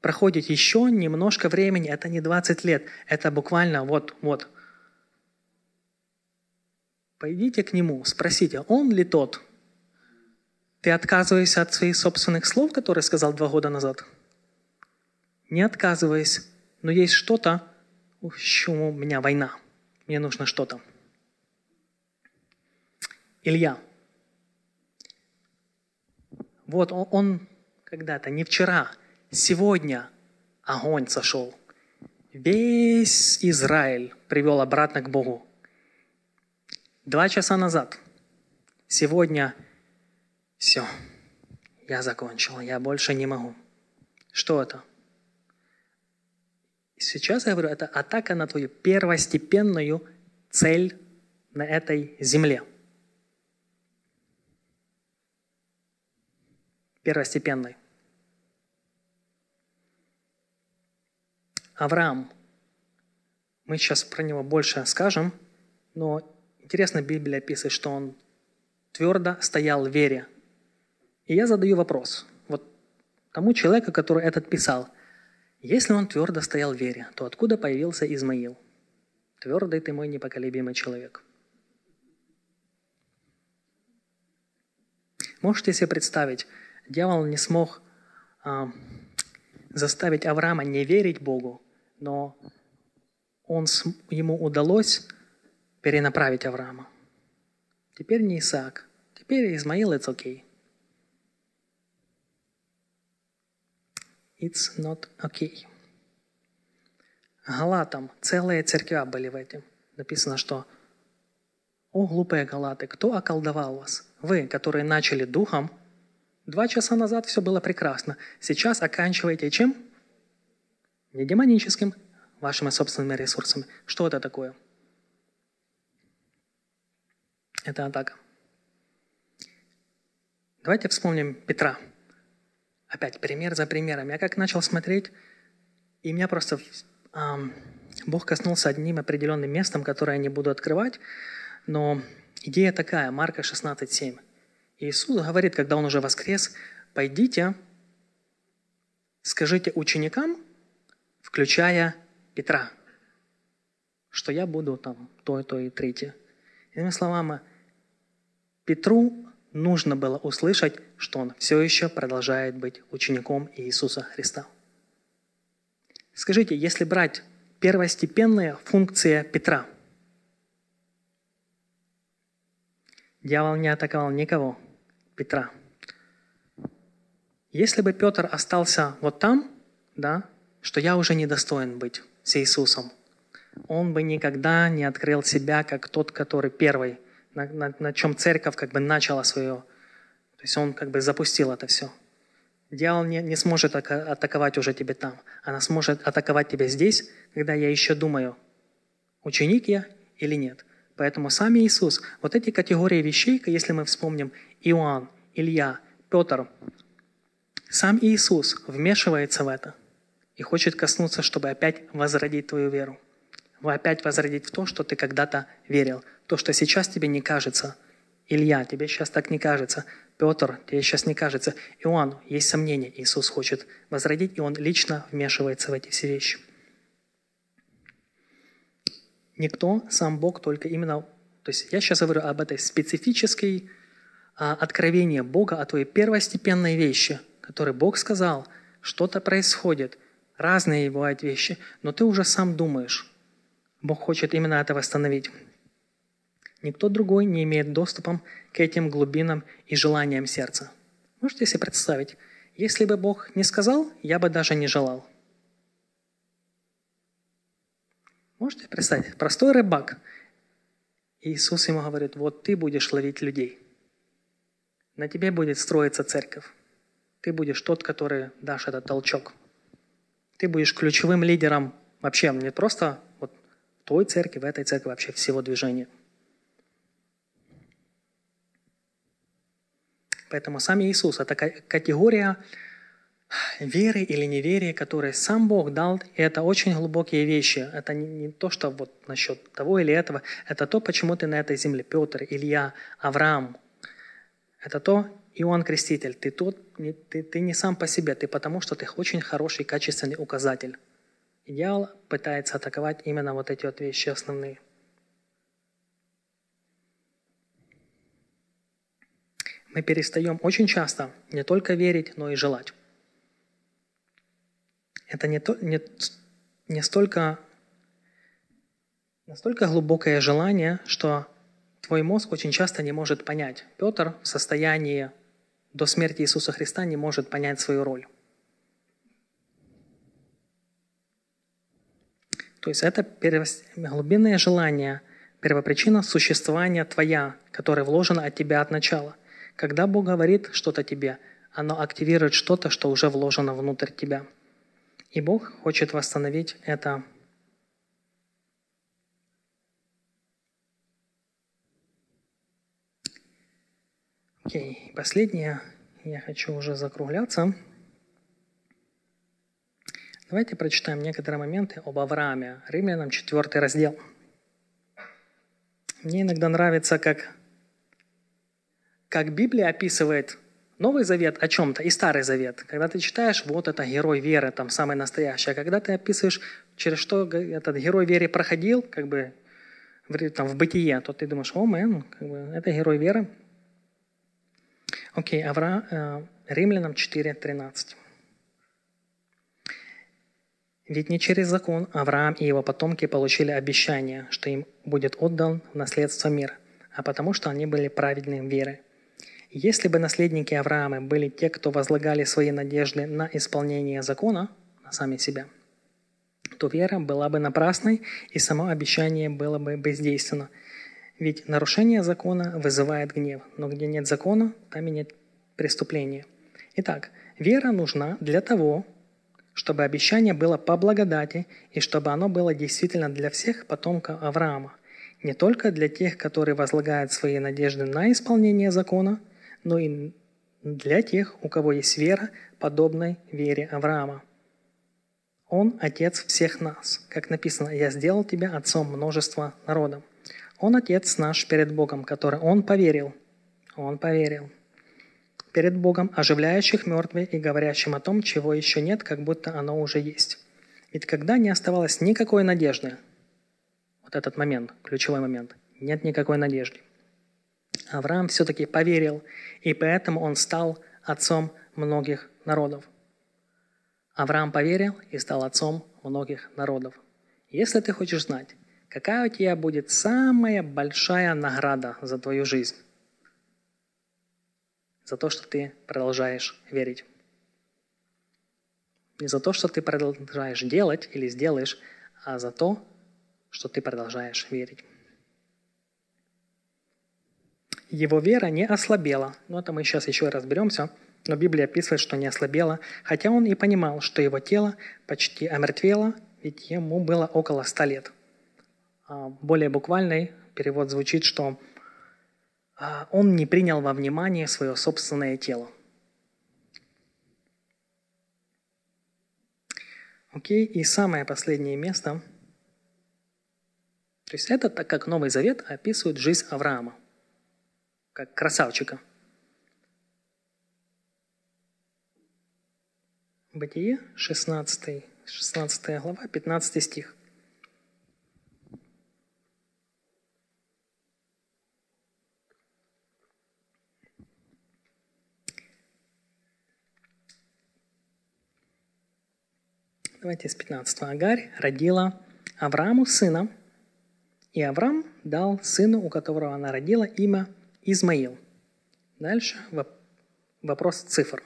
Проходит еще немножко времени, это не 20 лет, это буквально вот-вот. Пойдите к нему, спросите, он ли тот? Ты отказываешься от своих собственных слов, которые сказал два года назад? Не отказываясь, но есть что-то, в чем у меня война – мне нужно что-то. Илья. Вот он, он когда-то, не вчера, сегодня огонь сошел. Весь Израиль привел обратно к Богу. Два часа назад. Сегодня все. Я закончил, я больше не могу. Что это? Сейчас я говорю, это атака на твою первостепенную цель на этой земле. Первостепенной. Авраам. Мы сейчас про него больше скажем, но интересно, Библия описывает, что он твердо стоял в вере. И я задаю вопрос вот тому человеку, который этот писал – если он твердо стоял в вере, то откуда появился Измаил? Твердый ты мой непоколебимый человек. Можете себе представить, дьявол не смог а, заставить Авраама не верить Богу, но он, ему удалось перенаправить Авраама. Теперь не Исаак, теперь Измаил – это окей. Okay. It's not okay. Галатам, целая церковь были в этом. Написано, что «О, глупые галаты, кто околдовал вас? Вы, которые начали духом, два часа назад все было прекрасно, сейчас оканчиваете чем? Не демоническим, вашими собственными ресурсами. Что это такое? Это атака. Давайте вспомним Петра опять пример за примером. Я как начал смотреть, и меня просто эм, Бог коснулся одним определенным местом, которое я не буду открывать, но идея такая, Марка 16.7. Иисус говорит, когда Он уже воскрес, «Пойдите, скажите ученикам, включая Петра, что я буду там то, то и третье». Иными словами, Петру нужно было услышать, что он все еще продолжает быть учеником Иисуса Христа. Скажите, если брать первостепенные функции Петра, дьявол не атаковал никого, Петра. Если бы Петр остался вот там, да, что я уже недостоин быть с Иисусом, он бы никогда не открыл себя как тот, который первый на, на, на чем церковь как бы начала свое. То есть он как бы запустил это все. Дьявол не, не сможет атаковать уже тебе там. Она сможет атаковать тебя здесь, когда я еще думаю, ученик я или нет. Поэтому сам Иисус, вот эти категории вещей, если мы вспомним Иоанн, Илья, Петр, сам Иисус вмешивается в это и хочет коснуться, чтобы опять возродить твою веру опять возродить в то, что ты когда-то верил. То, что сейчас тебе не кажется. Илья, тебе сейчас так не кажется. Петр, тебе сейчас не кажется. Иоанн, есть сомнения. Иисус хочет возродить, и он лично вмешивается в эти все вещи. Никто, сам Бог, только именно... То есть я сейчас говорю об этой специфической а, откровении Бога, о той первостепенной вещи, которой Бог сказал, что-то происходит, разные бывают вещи, но ты уже сам думаешь. Бог хочет именно это восстановить. Никто другой не имеет доступа к этим глубинам и желаниям сердца. Можете себе представить, если бы Бог не сказал, я бы даже не желал. Можете представить, простой рыбак. Иисус ему говорит, вот ты будешь ловить людей. На тебе будет строиться церковь. Ты будешь тот, который дашь этот толчок. Ты будешь ключевым лидером вообще не просто вот той церкви, в этой церкви, вообще всего движения. Поэтому сам Иисус – это категория веры или неверия, которые сам Бог дал, и это очень глубокие вещи. Это не, то, что вот насчет того или этого. Это то, почему ты на этой земле. Петр, Илья, Авраам. Это то, Иоанн Креститель. Ты тот, ты, ты не сам по себе, ты потому, что ты очень хороший, качественный указатель. Идеал пытается атаковать именно вот эти вот вещи основные. Мы перестаем очень часто не только верить, но и желать. Это не, то, не, не столько настолько глубокое желание, что твой мозг очень часто не может понять. Петр в состоянии до смерти Иисуса Христа не может понять свою роль. То есть это глубинное желание, первопричина существования твоя, которое вложено от тебя от начала. Когда Бог говорит что-то тебе, оно активирует что-то, что уже вложено внутрь тебя. И Бог хочет восстановить это Окей, последнее. Я хочу уже закругляться. Давайте прочитаем некоторые моменты об Аврааме, Римлянам 4 раздел. Мне иногда нравится, как, как Библия описывает Новый Завет о чем-то и Старый Завет. Когда ты читаешь, вот это герой веры, там самый настоящий. А когда ты описываешь, через что этот герой веры проходил, как бы в, там, в бытие, то ты думаешь, о, мэн, как бы, это герой веры. Окей, Авра, э, Римлянам 4.13. Ведь не через закон Авраам и его потомки получили обещание, что им будет отдан в наследство мир, а потому что они были праведны веры. Если бы наследники Авраама были те, кто возлагали свои надежды на исполнение закона, на сами себя, то вера была бы напрасной, и само обещание было бы бездейственно. Ведь нарушение закона вызывает гнев, но где нет закона, там и нет преступления. Итак, вера нужна для того, чтобы обещание было по благодати и чтобы оно было действительно для всех потомков Авраама, не только для тех, которые возлагают свои надежды на исполнение закона, но и для тех, у кого есть вера, подобной вере Авраама. Он – отец всех нас. Как написано, «Я сделал тебя отцом множества народов». Он – отец наш перед Богом, который он поверил. Он поверил перед Богом, оживляющих мертвые и говорящим о том, чего еще нет, как будто оно уже есть. Ведь когда не оставалось никакой надежды, вот этот момент, ключевой момент, нет никакой надежды. Авраам все-таки поверил, и поэтому он стал отцом многих народов. Авраам поверил и стал отцом многих народов. Если ты хочешь знать, какая у тебя будет самая большая награда за твою жизнь, за то, что ты продолжаешь верить. Не за то, что ты продолжаешь делать или сделаешь, а за то, что ты продолжаешь верить. Его вера не ослабела. Но ну, это мы сейчас еще разберемся. Но Библия описывает, что не ослабела, хотя он и понимал, что его тело почти омертвело, ведь ему было около ста лет. А более буквальный перевод звучит, что а он не принял во внимание свое собственное тело. Окей, и самое последнее место. То есть это так как Новый Завет описывает жизнь Авраама, как красавчика. Бытие, 16, 16 глава, 15 стих. Давайте с 15. Агарь родила Аврааму сына, и Авраам дал сыну, у которого она родила, имя Измаил. Дальше вопрос цифр.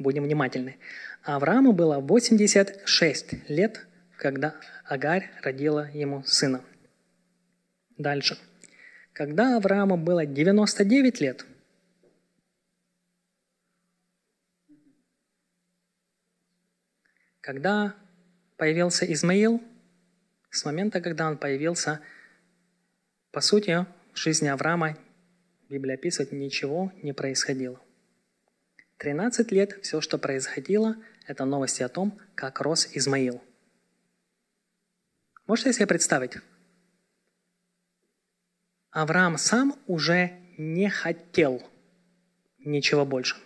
Будем внимательны. Аврааму было 86 лет, когда Агарь родила ему сына. Дальше. Когда Аврааму было 99 лет, когда появился Измаил, с момента, когда он появился, по сути, в жизни Авраама Библия пишет, ничего не происходило. 13 лет все, что происходило, это новости о том, как рос Измаил. Можете себе представить? Авраам сам уже не хотел ничего больше.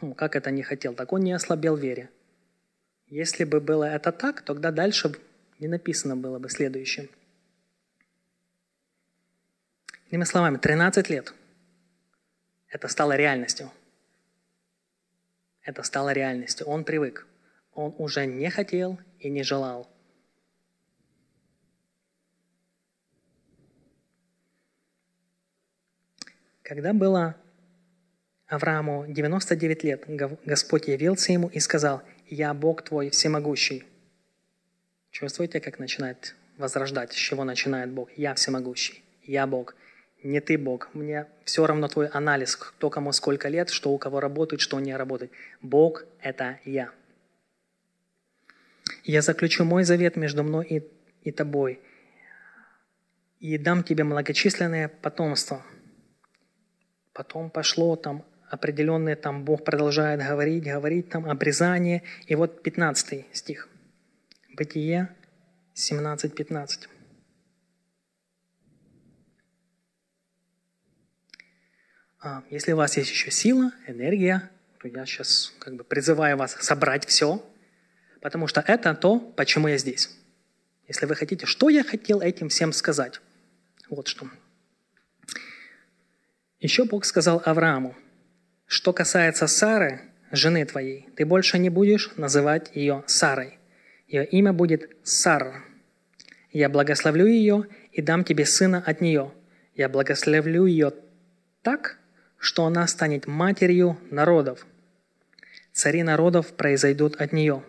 Ну, как это не хотел? Так он не ослабел вере. Если бы было это так, тогда дальше не написано было бы следующим. Иными словами, 13 лет это стало реальностью. Это стало реальностью. Он привык. Он уже не хотел и не желал. Когда было Аврааму 99 лет, Господь явился ему и сказал – «Я Бог твой всемогущий». Чувствуете, как начинает возрождать, с чего начинает Бог? «Я всемогущий, я Бог, не ты Бог, мне все равно твой анализ, кто кому сколько лет, что у кого работает, что не работает. Бог – это я». «Я заключу мой завет между мной и, и тобой, и дам тебе многочисленное потомство». Потом пошло там определенные, там Бог продолжает говорить, говорить, там обрезание. И вот 15 стих. Бытие 17, 15. А, если у вас есть еще сила, энергия, то я сейчас как бы призываю вас собрать все, потому что это то, почему я здесь. Если вы хотите, что я хотел этим всем сказать? Вот что. Еще Бог сказал Аврааму, что касается Сары, жены твоей, ты больше не будешь называть ее Сарой. Ее имя будет Сара. Я благословлю ее и дам тебе сына от нее. Я благословлю ее так, что она станет матерью народов. Цари народов произойдут от нее.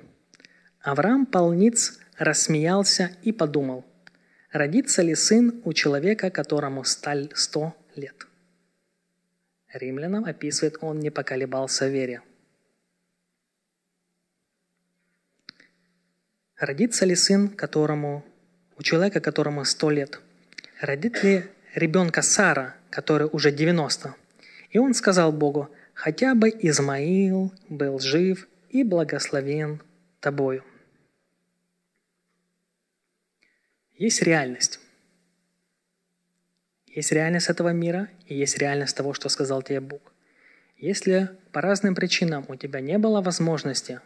Авраам Полниц рассмеялся и подумал, родится ли сын у человека, которому сталь сто лет. Римлянам описывает, он не поколебался в вере. Родится ли сын, которому, у человека, которому 100 лет? Родит ли ребенка Сара, который уже 90? И он сказал Богу, хотя бы Измаил был жив и благословен тобою. Есть реальность. Есть реальность этого мира и есть реальность того, что сказал тебе Бог. Если по разным причинам у тебя не было возможности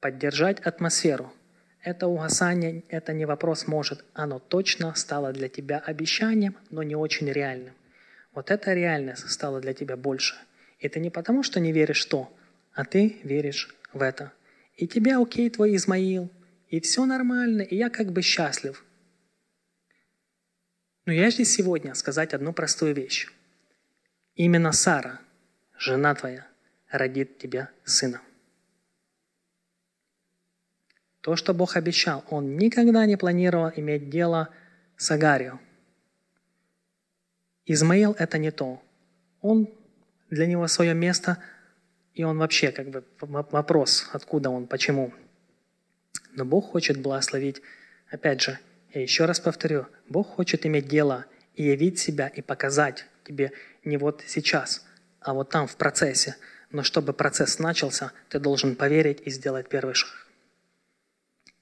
поддержать атмосферу, это угасание, это не вопрос может, оно точно стало для тебя обещанием, но не очень реальным. Вот эта реальность стала для тебя больше. Это не потому, что не веришь в то, а ты веришь в это. И тебе окей твой Измаил, и все нормально, и я как бы счастлив – но я здесь сегодня сказать одну простую вещь. Именно Сара, жена твоя, родит тебя сына. То, что Бог обещал, он никогда не планировал иметь дело с Агарью. Измаил – это не то. Он, для него свое место, и он вообще, как бы, вопрос, откуда он, почему. Но Бог хочет благословить, опять же, я еще раз повторю, Бог хочет иметь дело и явить себя, и показать тебе не вот сейчас, а вот там в процессе. Но чтобы процесс начался, ты должен поверить и сделать первый шаг.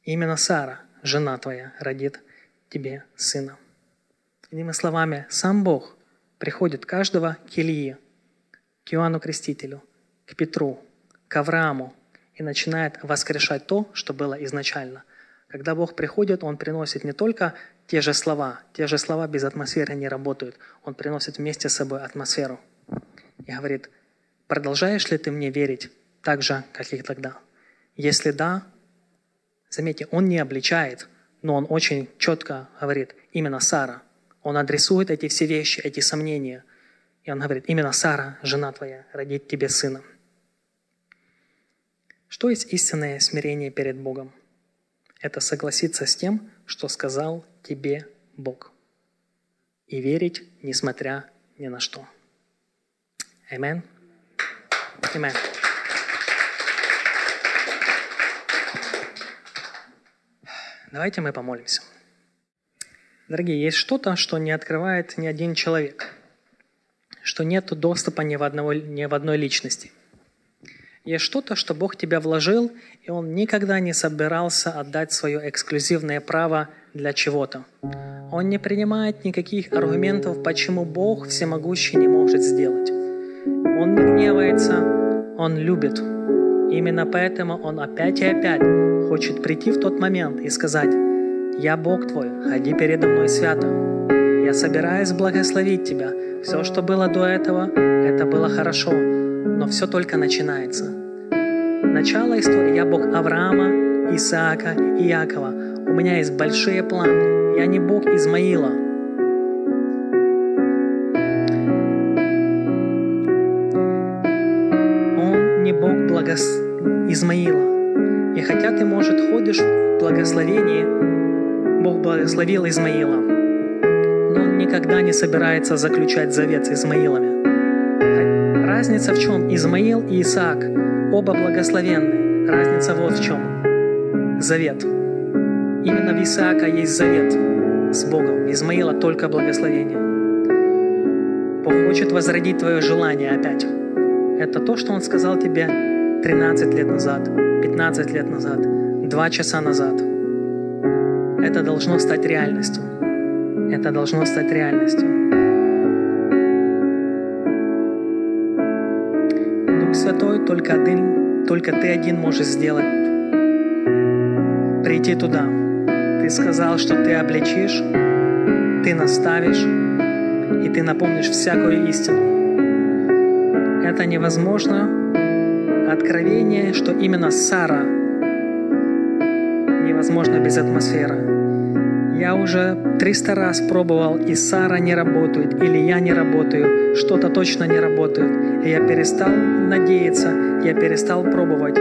Именно Сара, жена твоя, родит тебе сына. Иными словами, сам Бог приходит каждого к Илье, к Иоанну Крестителю, к Петру, к Аврааму и начинает воскрешать то, что было изначально – когда Бог приходит, Он приносит не только те же слова, те же слова без атмосферы не работают, Он приносит вместе с собой атмосферу. И говорит, продолжаешь ли ты мне верить так же, как и тогда? Если да, заметьте, Он не обличает, но Он очень четко говорит, именно Сара. Он адресует эти все вещи, эти сомнения. И Он говорит, именно Сара, жена твоя, родит тебе сына. Что есть истинное смирение перед Богом? – это согласиться с тем, что сказал тебе Бог. И верить, несмотря ни на что. Амин. Амин. Давайте мы помолимся. Дорогие, есть что-то, что не открывает ни один человек, что нет доступа ни в, одного, ни в одной личности – есть что-то, что Бог тебя вложил, и Он никогда не собирался отдать свое эксклюзивное право для чего-то. Он не принимает никаких аргументов, почему Бог всемогущий не может сделать. Он не гневается, Он любит. Именно поэтому Он опять и опять хочет прийти в тот момент и сказать, «Я Бог твой, ходи передо мной свято. Я собираюсь благословить тебя. Все, что было до этого, это было хорошо но все только начинается. Начало истории. Я Бог Авраама, Исаака и Якова. У меня есть большие планы. Я не Бог Измаила. Он не Бог благос... Измаила. И хотя ты, может, ходишь в благословении, Бог благословил Измаила, но он никогда не собирается заключать завет с Измаилами. Разница в чем? Измаил и Исаак, оба благословенны. Разница вот в чем. Завет. Именно в Исаака есть завет с Богом. Измаила только благословение. Бог хочет возродить твое желание опять. Это то, что Он сказал тебе 13 лет назад, 15 лет назад, 2 часа назад. Это должно стать реальностью. Это должно стать реальностью. Святой только один, только ты один можешь сделать. Прийти туда. Ты сказал, что ты обличишь, ты наставишь, и ты напомнишь всякую истину. Это невозможно. Откровение, что именно Сара невозможно без атмосферы. Я уже 300 раз пробовал, и Сара не работает, или я не работаю, что-то точно не работает. И я перестал надеяться, я перестал пробовать.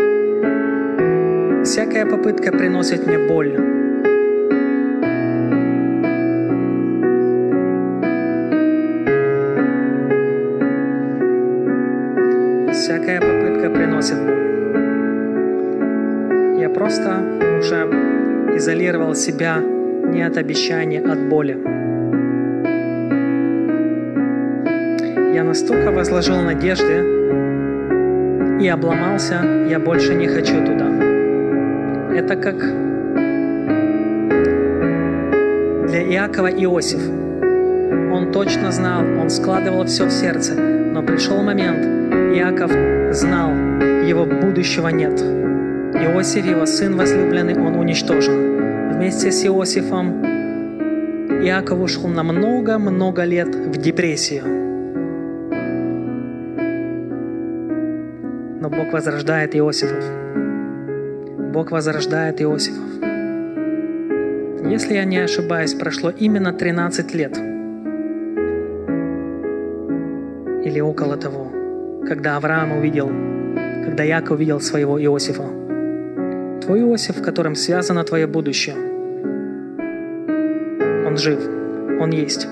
Всякая попытка приносит мне боль. Всякая попытка приносит боль. Я просто уже изолировал себя не от обещаний, а от боли. Востока возложил надежды и обломался, я больше не хочу туда. Это как для Иакова Иосиф. Он точно знал, он складывал все в сердце, но пришел момент, Иаков знал, его будущего нет. Иосиф, его сын возлюбленный, он уничтожен. Вместе с Иосифом Иаков ушел на много-много лет в депрессию. Бог возрождает Иосифов. Бог возрождает Иосифов. Если я не ошибаюсь, прошло именно 13 лет. Или около того, когда Авраам увидел, когда Яков увидел своего Иосифа. Твой Иосиф, в котором связано твое будущее. Он жив, он есть.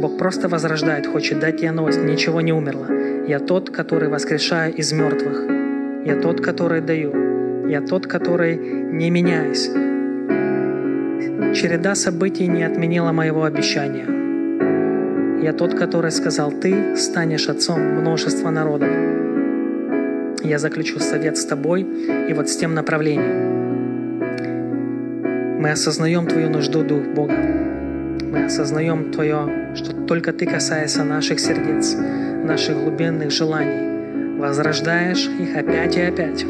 Бог просто возрождает, хочет дать тебе новость. Ничего не умерло. Я тот, который воскрешаю из мертвых. Я тот, который даю. Я тот, который не меняюсь. Череда событий не отменила моего обещания. Я тот, который сказал, ты станешь отцом множества народов. Я заключу совет с тобой и вот с тем направлением. Мы осознаем твою нужду, Дух Бога. Мы осознаем твое, что только ты касаешься наших сердец, наших глубинных желаний возрождаешь их опять и опять.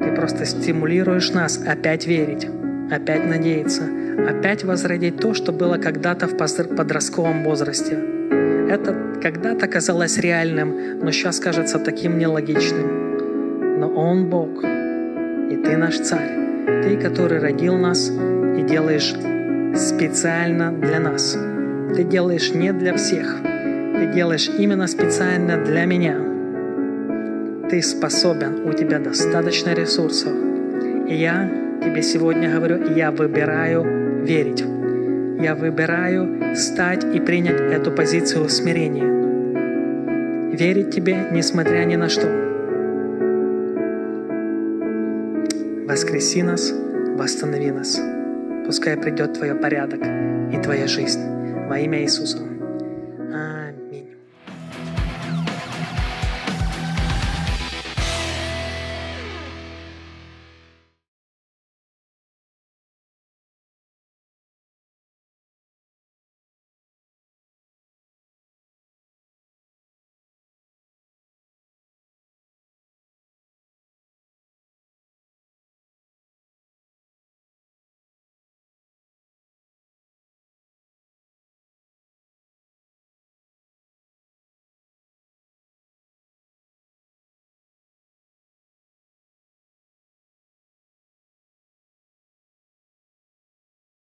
Ты просто стимулируешь нас опять верить, опять надеяться, опять возродить то, что было когда-то в подростковом возрасте. Это когда-то казалось реальным, но сейчас кажется таким нелогичным. Но Он Бог, и Ты наш Царь, Ты, который родил нас и делаешь специально для нас. Ты делаешь не для всех – ты делаешь именно специально для меня. Ты способен, у тебя достаточно ресурсов. И я тебе сегодня говорю, я выбираю верить. Я выбираю стать и принять эту позицию смирения. Верить тебе, несмотря ни на что. Воскреси нас, восстанови нас. Пускай придет Твой порядок и Твоя жизнь. Во имя Иисуса.